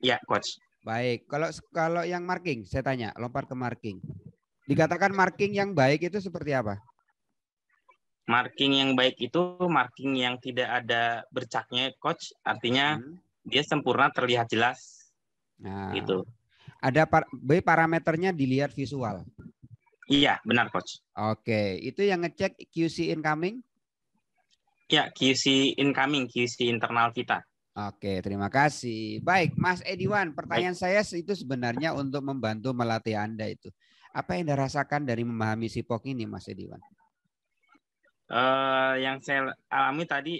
ya coach. Baik, kalau kalau yang marking, saya tanya, lompat ke marking. Hmm. Dikatakan marking yang baik itu seperti apa? Marking yang baik itu marking yang tidak ada bercaknya, coach. Artinya hmm. dia sempurna terlihat jelas. Nah, itu. Ada par parameternya dilihat visual. Iya, benar coach. Oke, itu yang ngecek QC incoming? Ya, QC incoming, QC internal kita. Oke, terima kasih. Baik, Mas Ediwan, pertanyaan Baik. saya itu sebenarnya untuk membantu melatih Anda itu. Apa yang Anda rasakan dari memahami sipok ini, Mas Ediwan? Uh, yang saya alami tadi,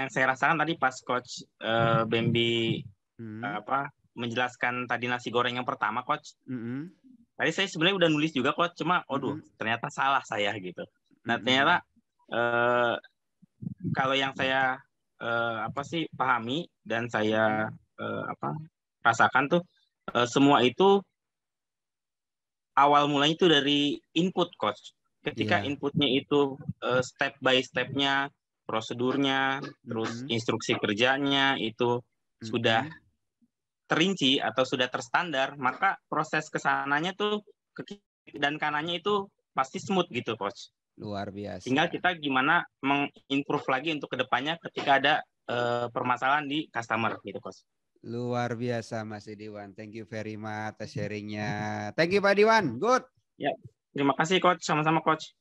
yang saya rasakan tadi pas Coach uh, Bambi hmm. uh, apa menjelaskan tadi nasi goreng yang pertama, Coach. Hmm. Tadi saya sebenarnya udah nulis juga, Coach. Cuma, hmm. aduh, hmm. ternyata salah saya gitu. Nah, hmm. ternyata uh, kalau yang saya uh, apa sih pahami dan saya uh, apa rasakan tuh uh, semua itu awal mulanya itu dari input coach. Ketika yeah. inputnya itu uh, step by stepnya, prosedurnya, mm-hmm. terus instruksi kerjanya itu mm-hmm. sudah terinci atau sudah terstandar, maka proses kesananya tuh ke dan kanannya itu pasti smooth gitu coach. Luar biasa. Tinggal kita gimana mengimprove lagi untuk kedepannya ketika ada uh, permasalahan di customer gitu, Kos. Luar biasa Mas Idiwan. Thank you very much atas sharingnya. Thank you Pak Diwan. Good. Ya, terima kasih Coach. Sama-sama Coach.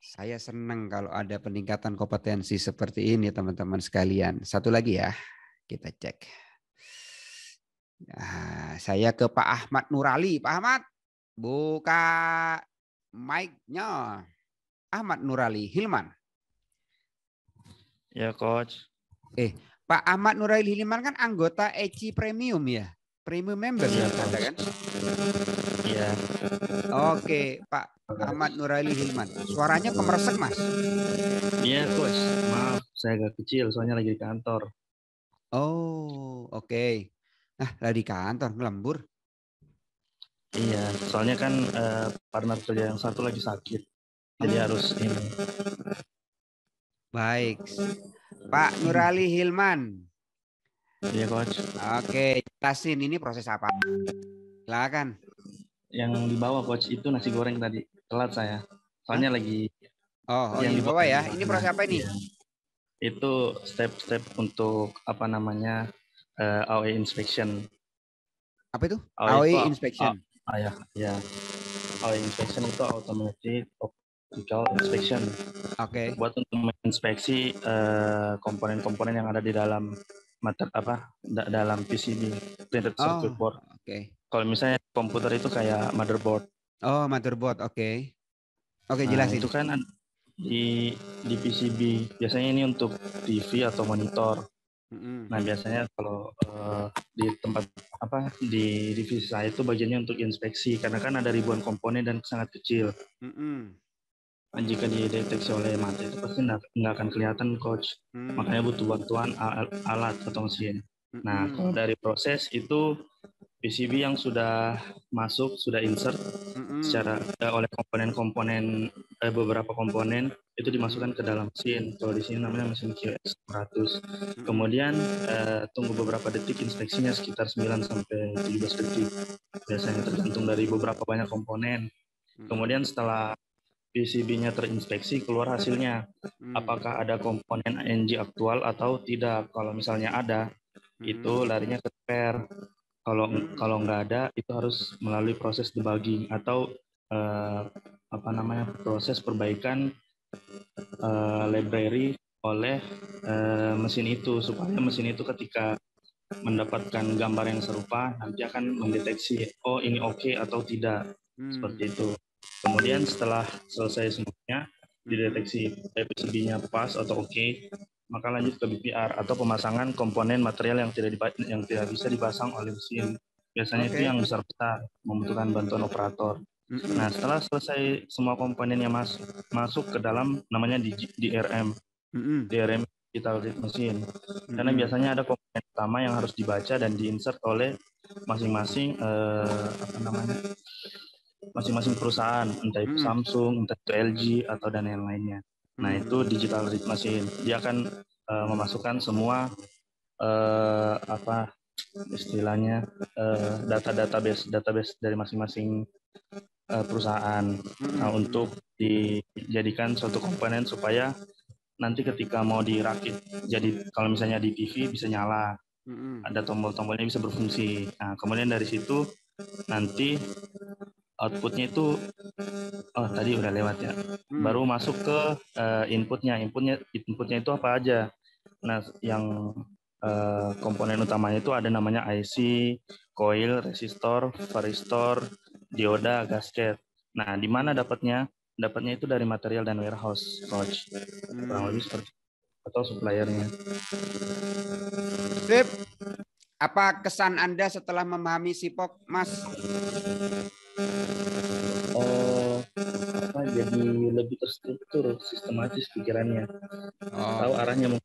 Saya senang kalau ada peningkatan kompetensi seperti ini teman-teman sekalian. Satu lagi ya, kita cek. Nah, saya ke Pak Ahmad Nurali. Pak Ahmad, buka Mike nya Ahmad Nurali Hilman. Ya, coach. Eh, Pak Ahmad Nurali Hilman kan anggota ECI Premium ya? Premium member ya, kan? Iya. Oke, Pak Ahmad Nurali Hilman. Suaranya kemeresek, Mas. Iya, coach. Maaf, saya agak kecil soalnya lagi di kantor. Oh, oke. Okay. Nah, lagi di kantor ngelembur. Iya, soalnya kan uh, partner kerja yang satu lagi sakit, jadi harus ini. Baik, Pak Nurali Hilman. Iya coach. Oke, jelasin ini proses apa? Silakan. Yang di bawah coach itu nasi goreng tadi, telat saya. Soalnya Hah? lagi. Oh, oh yang di bawah ya. Ini proses apa ini? Iya. Itu step-step untuk apa namanya uh, eh, AOE inspection. Apa itu? AOE, AOE inspection. Ayah, ya kalau inspection itu automatic optical inspection oke okay. buat untuk menginspeksi eh, komponen-komponen uh, yang ada di dalam mater apa da dalam PCB printed oh, circuit board oke okay. kalau misalnya komputer itu kayak motherboard oh motherboard oke okay. oke okay, jelasin nah, itu kan di di PCB biasanya ini untuk TV atau monitor Nah biasanya kalau uh, di tempat apa di divisi saya itu bagiannya untuk inspeksi karena kan ada ribuan komponen dan sangat kecil. Mm-hmm. jika dideteksi oleh mata itu pasti nggak akan kelihatan coach. Mm. Makanya butuh bantuan alat atau mesin. Nah kalau dari proses itu PCB yang sudah masuk sudah insert secara eh, oleh komponen-komponen eh, beberapa komponen itu dimasukkan ke dalam mesin. Kalau di sini namanya mesin QS 100. Kemudian eh, tunggu beberapa detik inspeksinya sekitar 9 sampai 17 detik. Biasanya tergantung dari beberapa banyak komponen. Kemudian setelah PCB-nya terinspeksi keluar hasilnya mm. apakah ada komponen NG aktual atau tidak. Kalau misalnya ada mm. itu larinya ke spare kalau hmm. kalau nggak ada itu harus melalui proses debugging atau uh, apa namanya proses perbaikan uh, library oleh uh, mesin itu supaya mesin itu ketika mendapatkan gambar yang serupa nanti akan mendeteksi oh ini oke okay atau tidak hmm. seperti itu. Kemudian setelah selesai semuanya dideteksi pcb-nya pas atau oke okay, maka lanjut ke BPR atau pemasangan komponen material yang tidak yang tidak bisa dipasang oleh mesin. Biasanya okay. itu yang besar-besar, membutuhkan bantuan operator. Nah, setelah selesai semua komponennya masuk masuk ke dalam namanya di DRM. DRM digital read mesin Karena biasanya ada komponen utama yang harus dibaca dan diinsert oleh masing-masing eh, apa namanya? masing-masing perusahaan, entah itu Samsung, entah itu LG atau dan lain lainnya. Nah itu digital read machine. Dia akan uh, memasukkan semua uh, apa istilahnya uh, eh, data database database dari masing-masing uh, perusahaan. Nah untuk dijadikan suatu komponen supaya nanti ketika mau dirakit jadi kalau misalnya di TV bisa nyala ada tombol-tombolnya bisa berfungsi. Nah kemudian dari situ nanti outputnya itu oh tadi udah lewat ya hmm. baru masuk ke uh, inputnya inputnya inputnya itu apa aja nah yang uh, komponen utamanya itu ada namanya IC coil resistor varistor dioda gasket nah di mana dapatnya dapatnya itu dari material dan warehouse coach hmm. kurang lebih seperti atau suppliernya Sip. apa kesan anda setelah memahami sipok mas oh apa jadi lebih terstruktur sistematis pikirannya oh. tahu arahnya mau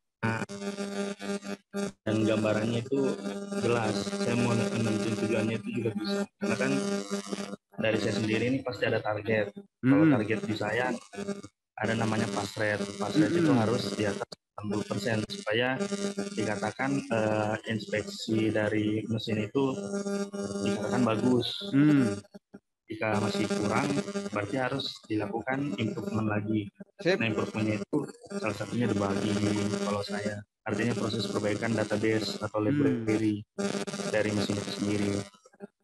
dan gambarannya itu jelas saya mau menentukan tujuannya itu juga bisa karena kan dari saya sendiri ini pasti ada target hmm. kalau mm-hmm. target di saya ada namanya pass rate pass rate hmm. itu mm-hmm. harus di atas 60% supaya dikatakan uh, inspeksi dari mesin itu dikatakan bagus hmm jika masih kurang berarti harus dilakukan improvement lagi Sip. nah improvementnya itu salah satunya dibagi kalau saya artinya proses perbaikan database atau hmm. library hmm. dari mesin itu sendiri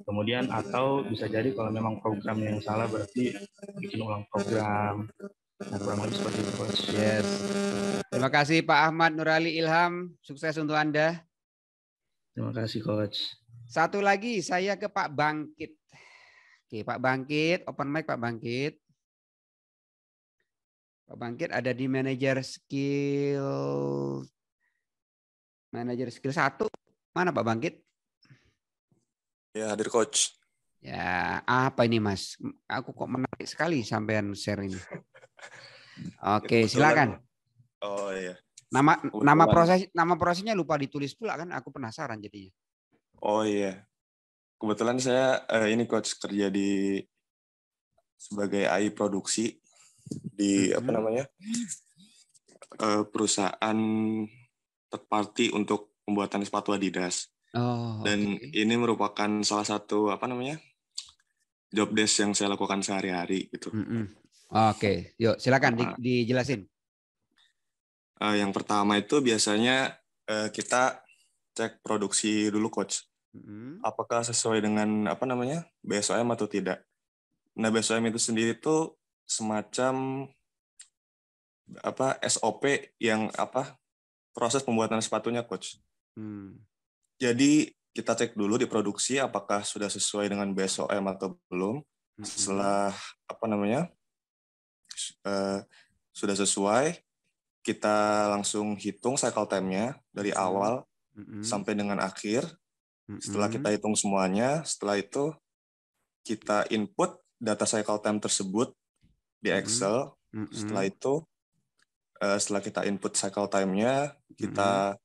kemudian atau bisa jadi kalau memang program yang salah berarti bikin ulang program Nah, kurang lebih seperti itu, Yes. Terima kasih Pak Ahmad Nurali Ilham. Sukses untuk Anda. Terima kasih, Coach. Satu lagi, saya ke Pak Bangkit. Oke, Pak Bangkit, open mic Pak Bangkit. Pak Bangkit ada di Manager skill Manager skill 1. Mana Pak Bangkit? Ya, hadir coach. Ya, apa ini Mas? Aku kok menarik sekali sampean share ini. Oke, silakan. Oh iya. Nama nama proses nama prosesnya lupa ditulis pula kan aku penasaran jadinya. Oh iya, kebetulan saya uh, ini coach kerja di sebagai AI produksi di mm-hmm. apa namanya uh, perusahaan third party untuk pembuatan sepatu Adidas. Oh, Dan okay. ini merupakan salah satu apa namanya job desk yang saya lakukan sehari-hari gitu. Mm -hmm. Oke, okay. yuk silakan di, ah. dijelasin. Uh, yang pertama itu biasanya uh, kita cek produksi dulu coach hmm. apakah sesuai dengan apa namanya BSOM atau tidak. Nah BSOM itu sendiri itu semacam apa SOP yang apa proses pembuatan sepatunya coach. Hmm. Jadi kita cek dulu di produksi apakah sudah sesuai dengan BSOM atau belum. Setelah apa namanya uh, sudah sesuai, kita langsung hitung cycle time-nya dari awal hmm. sampai dengan akhir. Setelah kita hitung semuanya, setelah itu kita input data cycle time tersebut di Excel. Setelah itu, eh, setelah kita input cycle time-nya, kita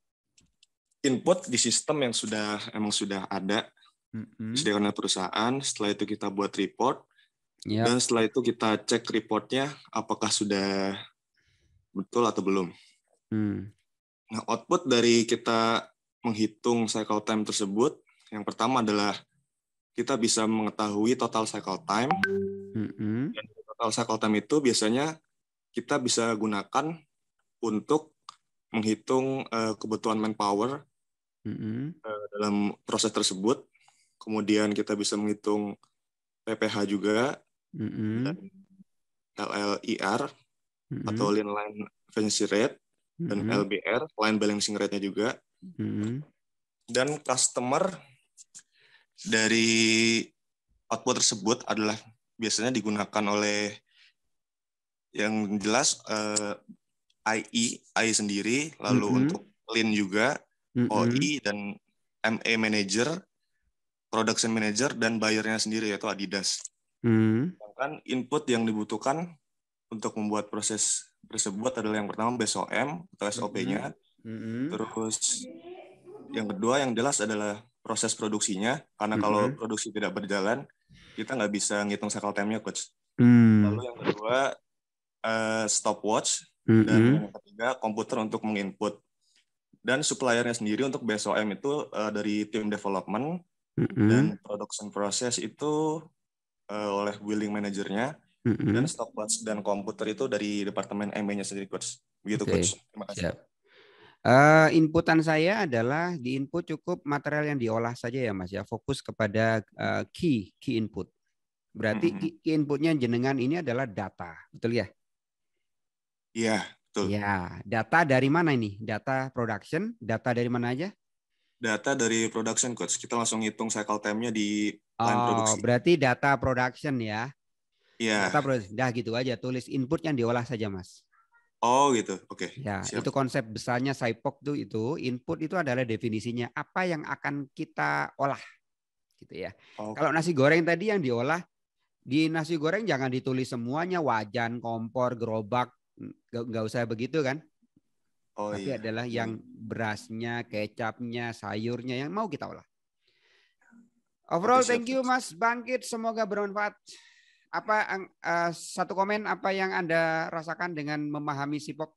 input di sistem yang sudah emang sudah ada mm -hmm. perusahaan. Setelah itu kita buat report. Yep. Iya. Dan setelah itu kita cek reportnya apakah sudah betul atau belum. Hmm. Nah output dari kita menghitung cycle time tersebut, yang pertama adalah kita bisa mengetahui total cycle time. Dan total cycle time itu biasanya kita bisa gunakan untuk menghitung uh, kebutuhan manpower mm-hmm. uh, dalam proses tersebut. Kemudian kita bisa menghitung PPH juga, mm-hmm. dan LLIR mm-hmm. atau line Line Efficiency Rate, dan mm-hmm. LBR, Line Balancing Rate-nya juga hmm. dan customer dari output tersebut adalah biasanya digunakan oleh yang jelas uh, eh, IE, e sendiri, lalu -hmm. untuk Lean juga, mm -hmm. OI e dan MA e manager, production manager dan buyernya sendiri yaitu Adidas. Mm. input yang dibutuhkan untuk membuat proses tersebut adalah yang pertama BSOM atau SOP-nya, -hmm hmm Terus yang kedua yang jelas adalah proses produksinya karena mm-hmm. kalau produksi tidak berjalan kita nggak bisa ngitung cycle time-nya coach. Mm. Lalu yang kedua uh, stopwatch mm-hmm. dan yang ketiga komputer untuk menginput dan suppliernya sendiri untuk BSOM itu uh, dari tim development mm-hmm. dan production process itu uh, oleh willing manajernya mm-hmm. dan stopwatch dan komputer itu dari departemen ME-nya sendiri coach. Begitu okay. coach. Terima kasih. Yeah. Eh, inputan saya adalah di input cukup material yang diolah saja ya Mas ya, fokus kepada eh, key key input. Berarti hmm. key inputnya jenengan ini adalah data, betul ya? Iya, betul. Ya, data dari mana ini? Data production, data dari mana aja? Data dari production coach. Kita langsung hitung cycle time-nya di oh, produksi. berarti data production ya. Iya. Data production. Dah gitu aja, tulis input yang diolah saja, Mas. Oh gitu, oke. Okay. Ya, Siap. itu konsep besarnya SIPOC tuh itu input itu adalah definisinya apa yang akan kita olah, gitu ya. Oh. Kalau nasi goreng tadi yang diolah di nasi goreng jangan ditulis semuanya wajan, kompor, gerobak, nggak usah begitu kan? Oh, Tapi iya. adalah hmm. yang berasnya, kecapnya, sayurnya yang mau kita olah. Overall, thank you Mas Bangkit. Semoga bermanfaat. Apa uh, satu komen apa yang Anda rasakan dengan memahami Sipok?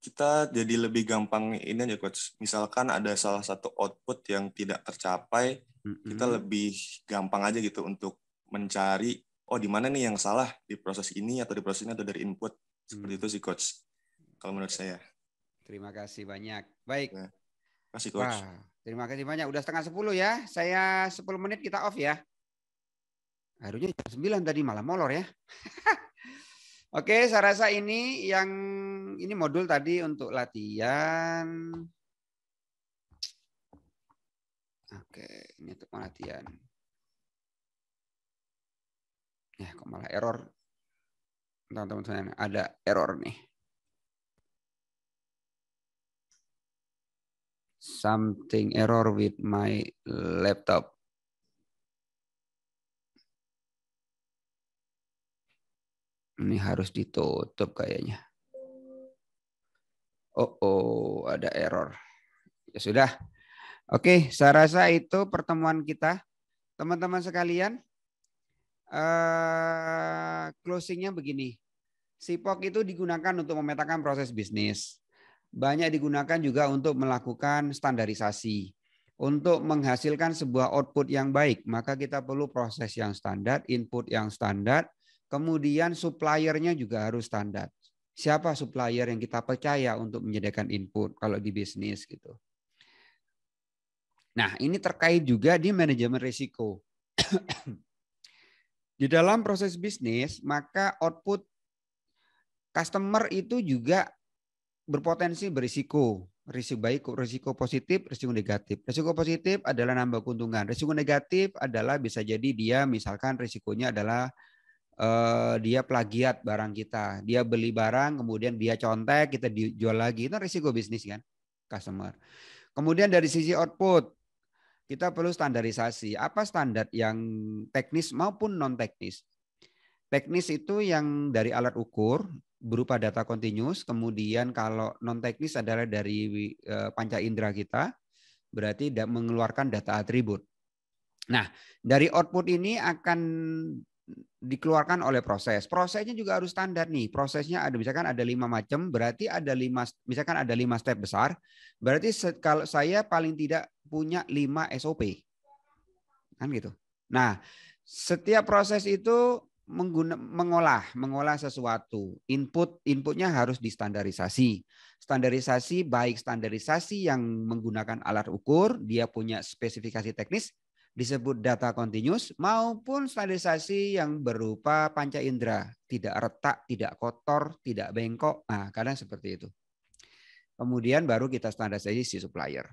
Kita jadi lebih gampang ini aja coach. Misalkan ada salah satu output yang tidak tercapai, mm-hmm. kita lebih gampang aja gitu untuk mencari oh di mana nih yang salah di proses ini atau di proses ini atau dari input. Seperti mm. itu sih coach. Kalau menurut saya. Terima kasih banyak. Baik. Nah, terima kasih coach. Wah, terima kasih banyak. Udah setengah sepuluh ya. Saya sepuluh menit kita off ya. Harusnya jam 9 tadi malah molor ya. Oke, saya rasa ini yang ini modul tadi untuk latihan. Oke, ini untuk latihan. Ya, kok malah error. Teman-teman, ada error nih. Something error with my laptop. Ini harus ditutup kayaknya. Oh, oh ada error. Ya sudah. Oke, saya rasa itu pertemuan kita. Teman-teman sekalian, closing eh, closingnya begini. Sipok itu digunakan untuk memetakan proses bisnis. Banyak digunakan juga untuk melakukan standarisasi. Untuk menghasilkan sebuah output yang baik, maka kita perlu proses yang standar, input yang standar, Kemudian suppliernya juga harus standar. Siapa supplier yang kita percaya untuk menyediakan input kalau di bisnis gitu. Nah, ini terkait juga di manajemen risiko. di dalam proses bisnis, maka output customer itu juga berpotensi berisiko risiko baik, risiko positif, risiko negatif. Risiko positif adalah nambah keuntungan. Risiko negatif adalah bisa jadi dia misalkan risikonya adalah uh, dia plagiat barang kita, dia beli barang kemudian dia contek kita dijual lagi, itu risiko bisnis kan customer. Kemudian dari sisi output kita perlu standarisasi. Apa standar yang teknis maupun non teknis? Teknis itu yang dari alat ukur berupa data continuous, kemudian kalau non teknis adalah dari eh, panca indera kita, berarti mengeluarkan data atribut. Nah, dari output ini akan dikeluarkan oleh proses. Prosesnya juga harus standar nih. Prosesnya ada misalkan ada lima macam, berarti ada lima misalkan ada lima step besar. Berarti kalau saya paling tidak punya lima SOP, kan gitu. Nah, setiap proses itu mengguna, mengolah mengolah sesuatu input inputnya harus distandarisasi standarisasi baik standarisasi yang menggunakan alat ukur dia punya spesifikasi teknis disebut data continuous maupun standarisasi yang berupa panca indera, tidak retak, tidak kotor, tidak bengkok. Nah, kadang seperti itu. Kemudian baru kita standarisasi si supplier.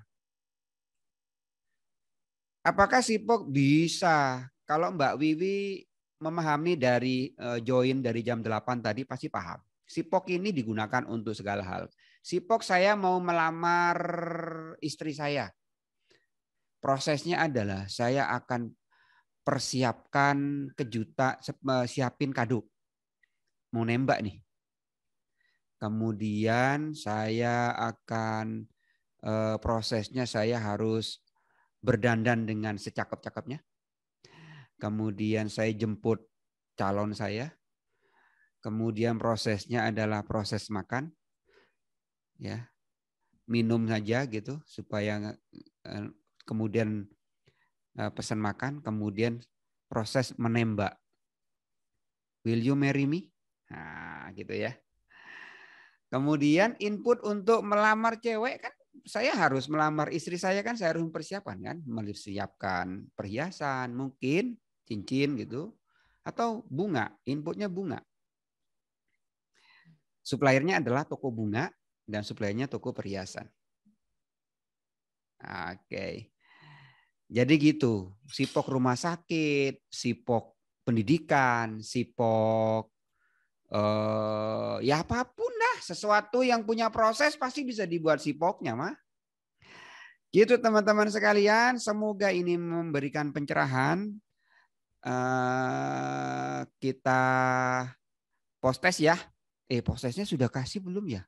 Apakah sipok bisa? Kalau Mbak Wiwi memahami dari eh, join dari jam 8 tadi pasti paham. Sipok ini digunakan untuk segala hal. Sipok saya mau melamar istri saya prosesnya adalah saya akan persiapkan kejuta, eh, siapin kado. Mau nembak nih. Kemudian saya akan eh, prosesnya saya harus berdandan dengan secakap-cakapnya. Kemudian saya jemput calon saya. Kemudian prosesnya adalah proses makan. Ya. Minum saja gitu supaya eh, kemudian eh, pesan makan, kemudian proses menembak. Will you marry me? Nah, gitu ya. Kemudian input untuk melamar cewek kan saya harus melamar istri saya kan saya harus mempersiapkan kan, mempersiapkan perhiasan, mungkin cincin gitu atau bunga, inputnya bunga. Suppliernya adalah toko bunga dan suppliernya toko perhiasan. Oke. Okay. Jadi gitu, sipok rumah sakit, sipok pendidikan, sipok eh ya apapun dah sesuatu yang punya proses pasti bisa dibuat sipoknya mah. Gitu teman-teman sekalian, semoga ini memberikan pencerahan. Eh, kita postes ya. Eh postesnya sudah kasih belum ya?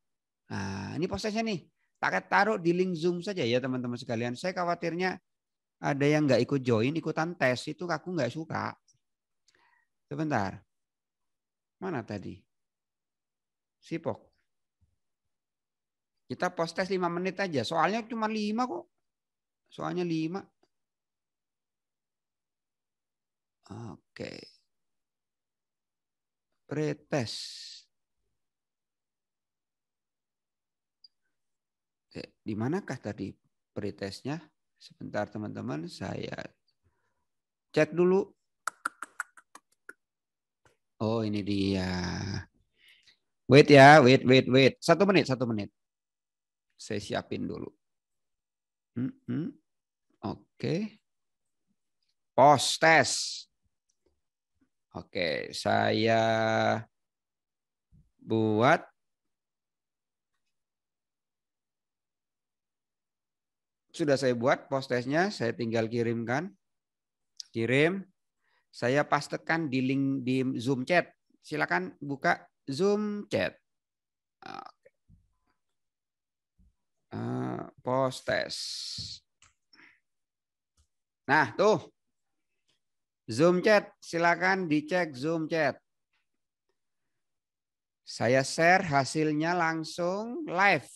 Nah, ini prosesnya nih. Tak taruh di link Zoom saja ya teman-teman sekalian. Saya khawatirnya ada yang nggak ikut join, ikutan tes itu aku nggak suka. Sebentar. Mana tadi? Sipok. Kita post tes lima menit aja. Soalnya cuma lima kok. Soalnya lima. Oke. Pretest. Di manakah tadi pretestnya? Sebentar teman-teman, saya cek dulu. Oh ini dia. Wait ya, wait, wait, wait. Satu menit, satu menit. Saya siapin dulu. Hmm, -hmm. Oke. Okay. Post test. Oke, okay, saya buat sudah saya buat post testnya, saya tinggal kirimkan. Kirim. Saya pastekan di link di Zoom chat. Silakan buka Zoom chat. Ah, oke. Ah, post test. Nah, tuh. Zoom chat, silakan dicek Zoom chat. Saya share hasilnya langsung live.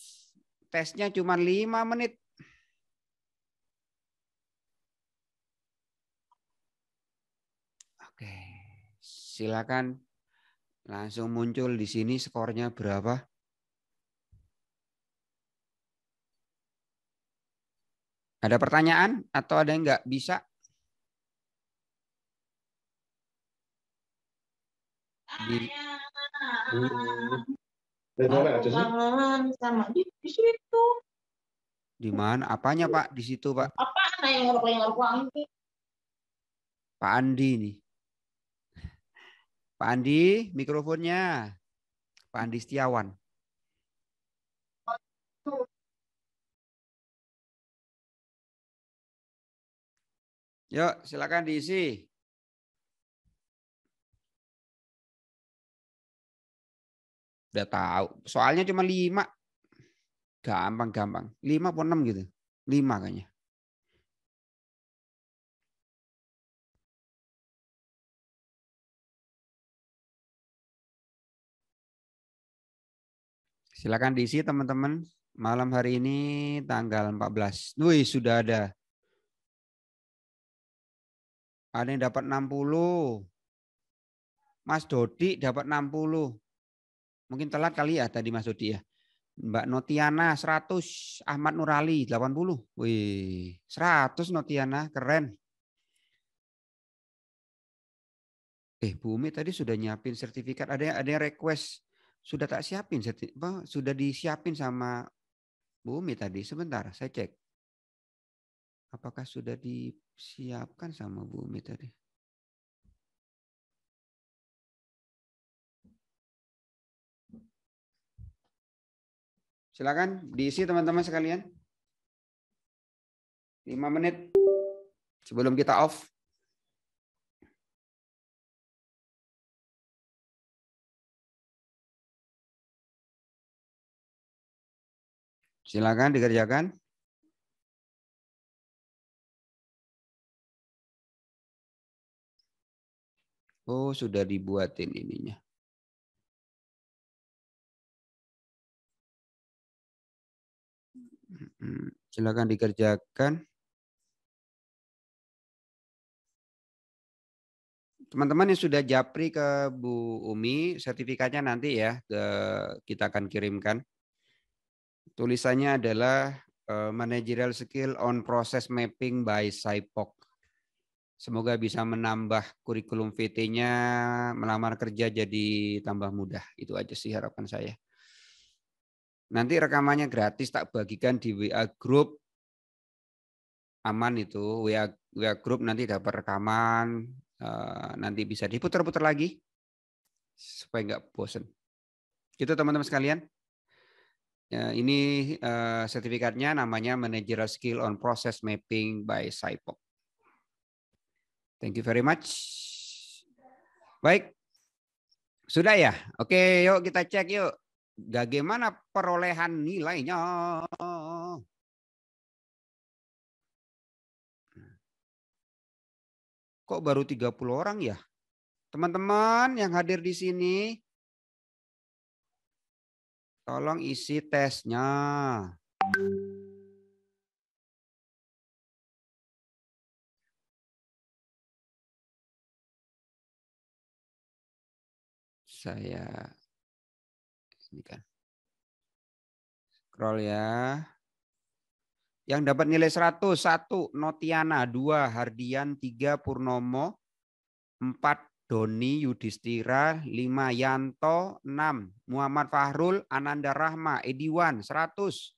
Tesnya cuma 5 menit. Silakan langsung muncul di sini skornya berapa. Ada pertanyaan atau ada yang nggak bisa? Di... sama di situ. Di mana? Apanya Pak? Di situ Pak? Apa yang Pak Andi nih. Pak Andi, mikrofonnya. Pak Andi Setiawan. Yuk, silakan diisi. Udah tahu. Soalnya cuma lima. Gampang-gampang. Lima pun enam gitu. Lima kayaknya. Silakan diisi teman-teman. Malam hari ini tanggal 14. Wih, sudah ada. Ada yang dapat 60. Mas Dodi dapat 60. Mungkin telat kali ya tadi Mas Dodi ya. Mbak Notiana 100, Ahmad Nurali 80. Wih, 100 Notiana, keren. Eh, Bumi tadi sudah nyiapin sertifikat. Ada yang, ada yang request sudah tak siapin, sudah disiapin sama Bumi tadi. Sebentar, saya cek. Apakah sudah disiapkan sama Bumi tadi? Silakan diisi teman-teman sekalian. 5 menit sebelum kita off. Silakan dikerjakan. Oh, sudah dibuatin ininya. Silakan dikerjakan. Teman-teman yang sudah japri ke Bu Umi, sertifikatnya nanti ya ke kita akan kirimkan. Tulisannya adalah uh, Managerial Skill on Process Mapping by SIPOC. Semoga bisa menambah kurikulum VT-nya, melamar kerja jadi tambah mudah. Itu aja sih harapan saya. Nanti rekamannya gratis, tak bagikan di WA Group. Aman itu, WA, WA Group nanti dapat rekaman, uh, nanti bisa diputar-putar lagi supaya nggak bosen. Itu teman-teman sekalian. Ya, ini eh, sertifikatnya namanya Manager Skill on Process Mapping by SIPOC. Thank you very much. Baik. Sudah ya? Oke, yuk kita cek yuk. Bagaimana perolehan nilainya? Kok baru 30 orang ya? Teman-teman yang hadir di sini, Tolong isi tesnya. Saya ini kan. Scroll ya. Yang dapat nilai 100, 1 Notiana, 2 Hardian, 3 Purnomo, 4 Doni Yudhistira, 5 Yanto, 6 Muhammad Fahrul, Ananda Rahma, Ediwan, 100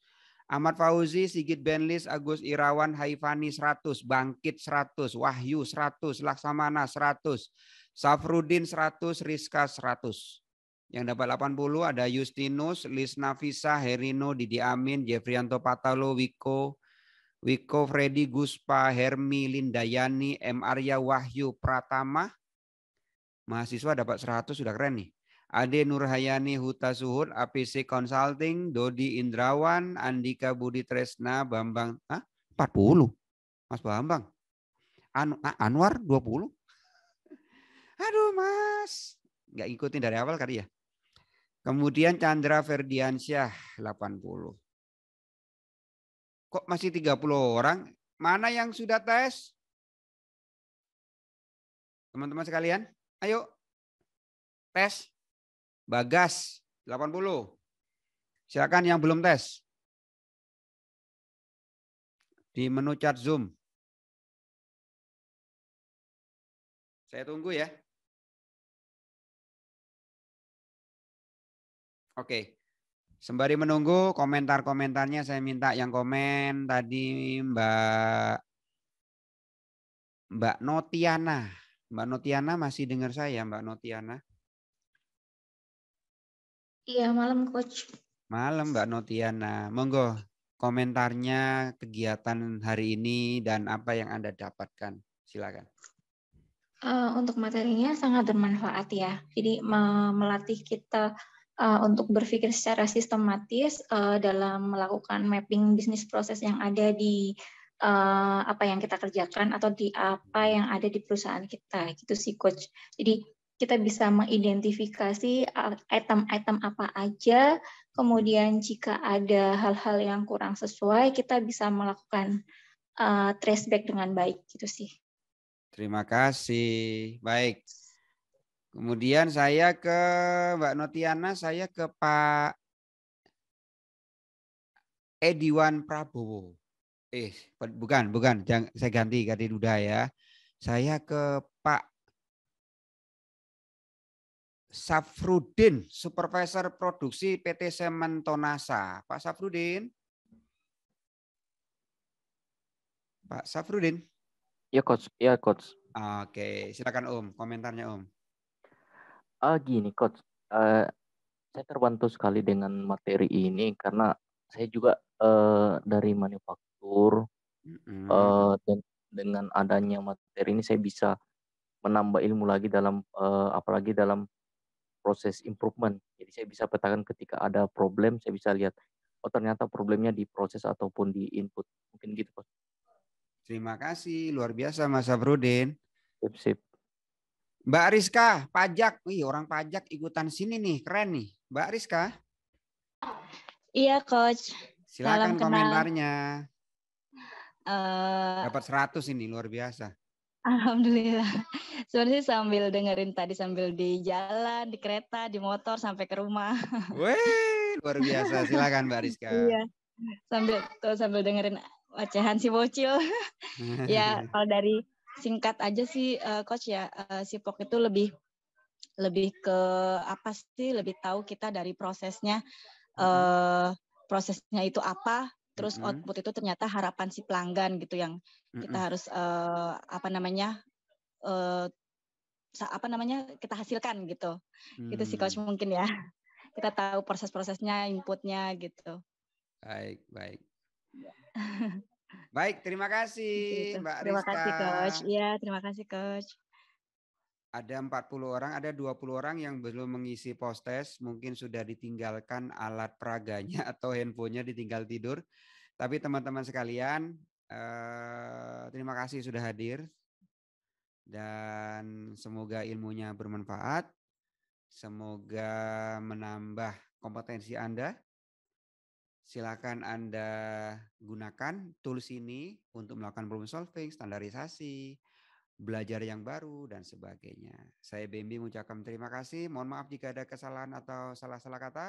Ahmad Fauzi, Sigit Benlis, Agus Irawan, Haifani 100, Bangkit 100, Wahyu 100, Laksamana 100, Safrudin 100, Rizka 100. Yang dapat 80 ada Justinus, Lisna Visa, Herino, Didi Amin, Jeffrianto Patalo, Wiko, Wiko Freddy Guspa, Hermi, Lindayani, M. Arya Wahyu Pratama, mahasiswa dapat 100 sudah keren nih. Ade Nurhayani Huta Suhud, APC Consulting, Dodi Indrawan, Andika Budi Tresna, Bambang, ah 40. Mas Bambang. An ah, Anwar 20. Aduh, Mas. Nggak ikutin dari awal kali ya. Kemudian Chandra Ferdiansyah 80. Kok masih 30 orang? Mana yang sudah tes? Teman-teman sekalian? Ayo. Tes. Bagas 80. Silakan yang belum tes. Di menu chat Zoom. Saya tunggu ya. Oke. Sembari menunggu komentar-komentarnya saya minta yang komen tadi Mbak Mbak Notiana. Mbak Notiana masih dengar saya, Mbak Notiana? Iya, malam Coach. Malam Mbak Notiana. Monggo komentarnya kegiatan hari ini dan apa yang Anda dapatkan. Silakan. Uh, untuk materinya sangat bermanfaat ya. Jadi me melatih kita uh, untuk berpikir secara sistematis uh, dalam melakukan mapping bisnis proses yang ada di uh, apa yang kita kerjakan atau di apa yang ada di perusahaan kita gitu sih coach. Jadi kita bisa mengidentifikasi eh, item-item apa aja, kemudian jika ada hal-hal yang kurang sesuai kita bisa melakukan uh, traceback dengan baik gitu sih. Terima kasih. Baik. Kemudian saya ke Mbak Notiana, saya ke Pak Ediwan Prabowo eh bukan bukan jangan saya ganti ganti duda ya saya ke Pak Safrudin, Supervisor Produksi PT Semen Tonasa. Pak Safrudin. Pak Safrudin. Ya coach, ya coach. Oke, silakan Om, komentarnya Om. Uh, gini coach, uh, saya terbantu sekali dengan materi ini karena saya juga uh, dari manufaktur kultur mm uh, eh, dan dengan adanya materi ini saya bisa menambah ilmu lagi dalam uh, apalagi dalam proses improvement. Jadi saya bisa petakan ketika ada problem, saya bisa lihat oh ternyata problemnya di proses ataupun di input. Mungkin gitu, Pak. Terima kasih, luar biasa Mas Abrudin. Sip, sip. Mbak Rizka, pajak. Wih, orang pajak ikutan sini nih, keren nih. Mbak Rizka. Iya, Coach. Silakan komentarnya. Eh, Dapat 100 ini luar biasa. Alhamdulillah. Sebenarnya sambil dengerin tadi sambil di jalan, di kereta, di motor sampai ke rumah. Wih, luar biasa. Silakan Mbak Rizka. iya. Sambil tuh sambil dengerin ocehan si bocil. ya, kalau dari singkat aja sih uh, coach ya, uh, si Pok itu lebih lebih ke apa sih? Lebih tahu kita dari prosesnya uh, prosesnya itu apa, terus mm -hmm. output itu ternyata harapan si pelanggan gitu yang mm -hmm. kita harus uh, apa namanya uh, apa namanya kita hasilkan gitu hmm. itu sih coach hmm. mungkin ya kita tahu proses-prosesnya inputnya gitu baik baik iya. baik terima kasih gitu. gitu. mbak terima kasih coach ya terima kasih coach ada 40 orang, ada 20 orang yang belum mengisi post test, mungkin sudah ditinggalkan alat peraganya atau handphonenya ditinggal tidur. Tapi teman-teman sekalian, eh, terima kasih sudah hadir dan semoga ilmunya bermanfaat. Semoga menambah kompetensi Anda. Silakan Anda gunakan tools ini untuk melakukan problem solving, standarisasi, belajar yang baru dan sebagainya. Saya Bembi mengucapkan terima kasih. Mohon maaf jika ada kesalahan atau salah-salah kata.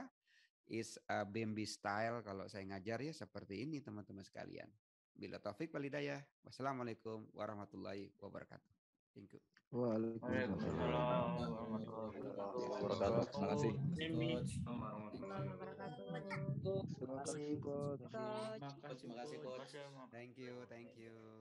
Is a Bembi style kalau saya ngajar ya seperti ini teman-teman sekalian. Bila taufik walidayah. Wassalamualaikum warahmatullahi wabarakatuh. Thank you. Waalaikumsalam warahmatullahi wabarakatuh. Terima kasih. Terima kasih, Terima kasih, Thank you, thank you.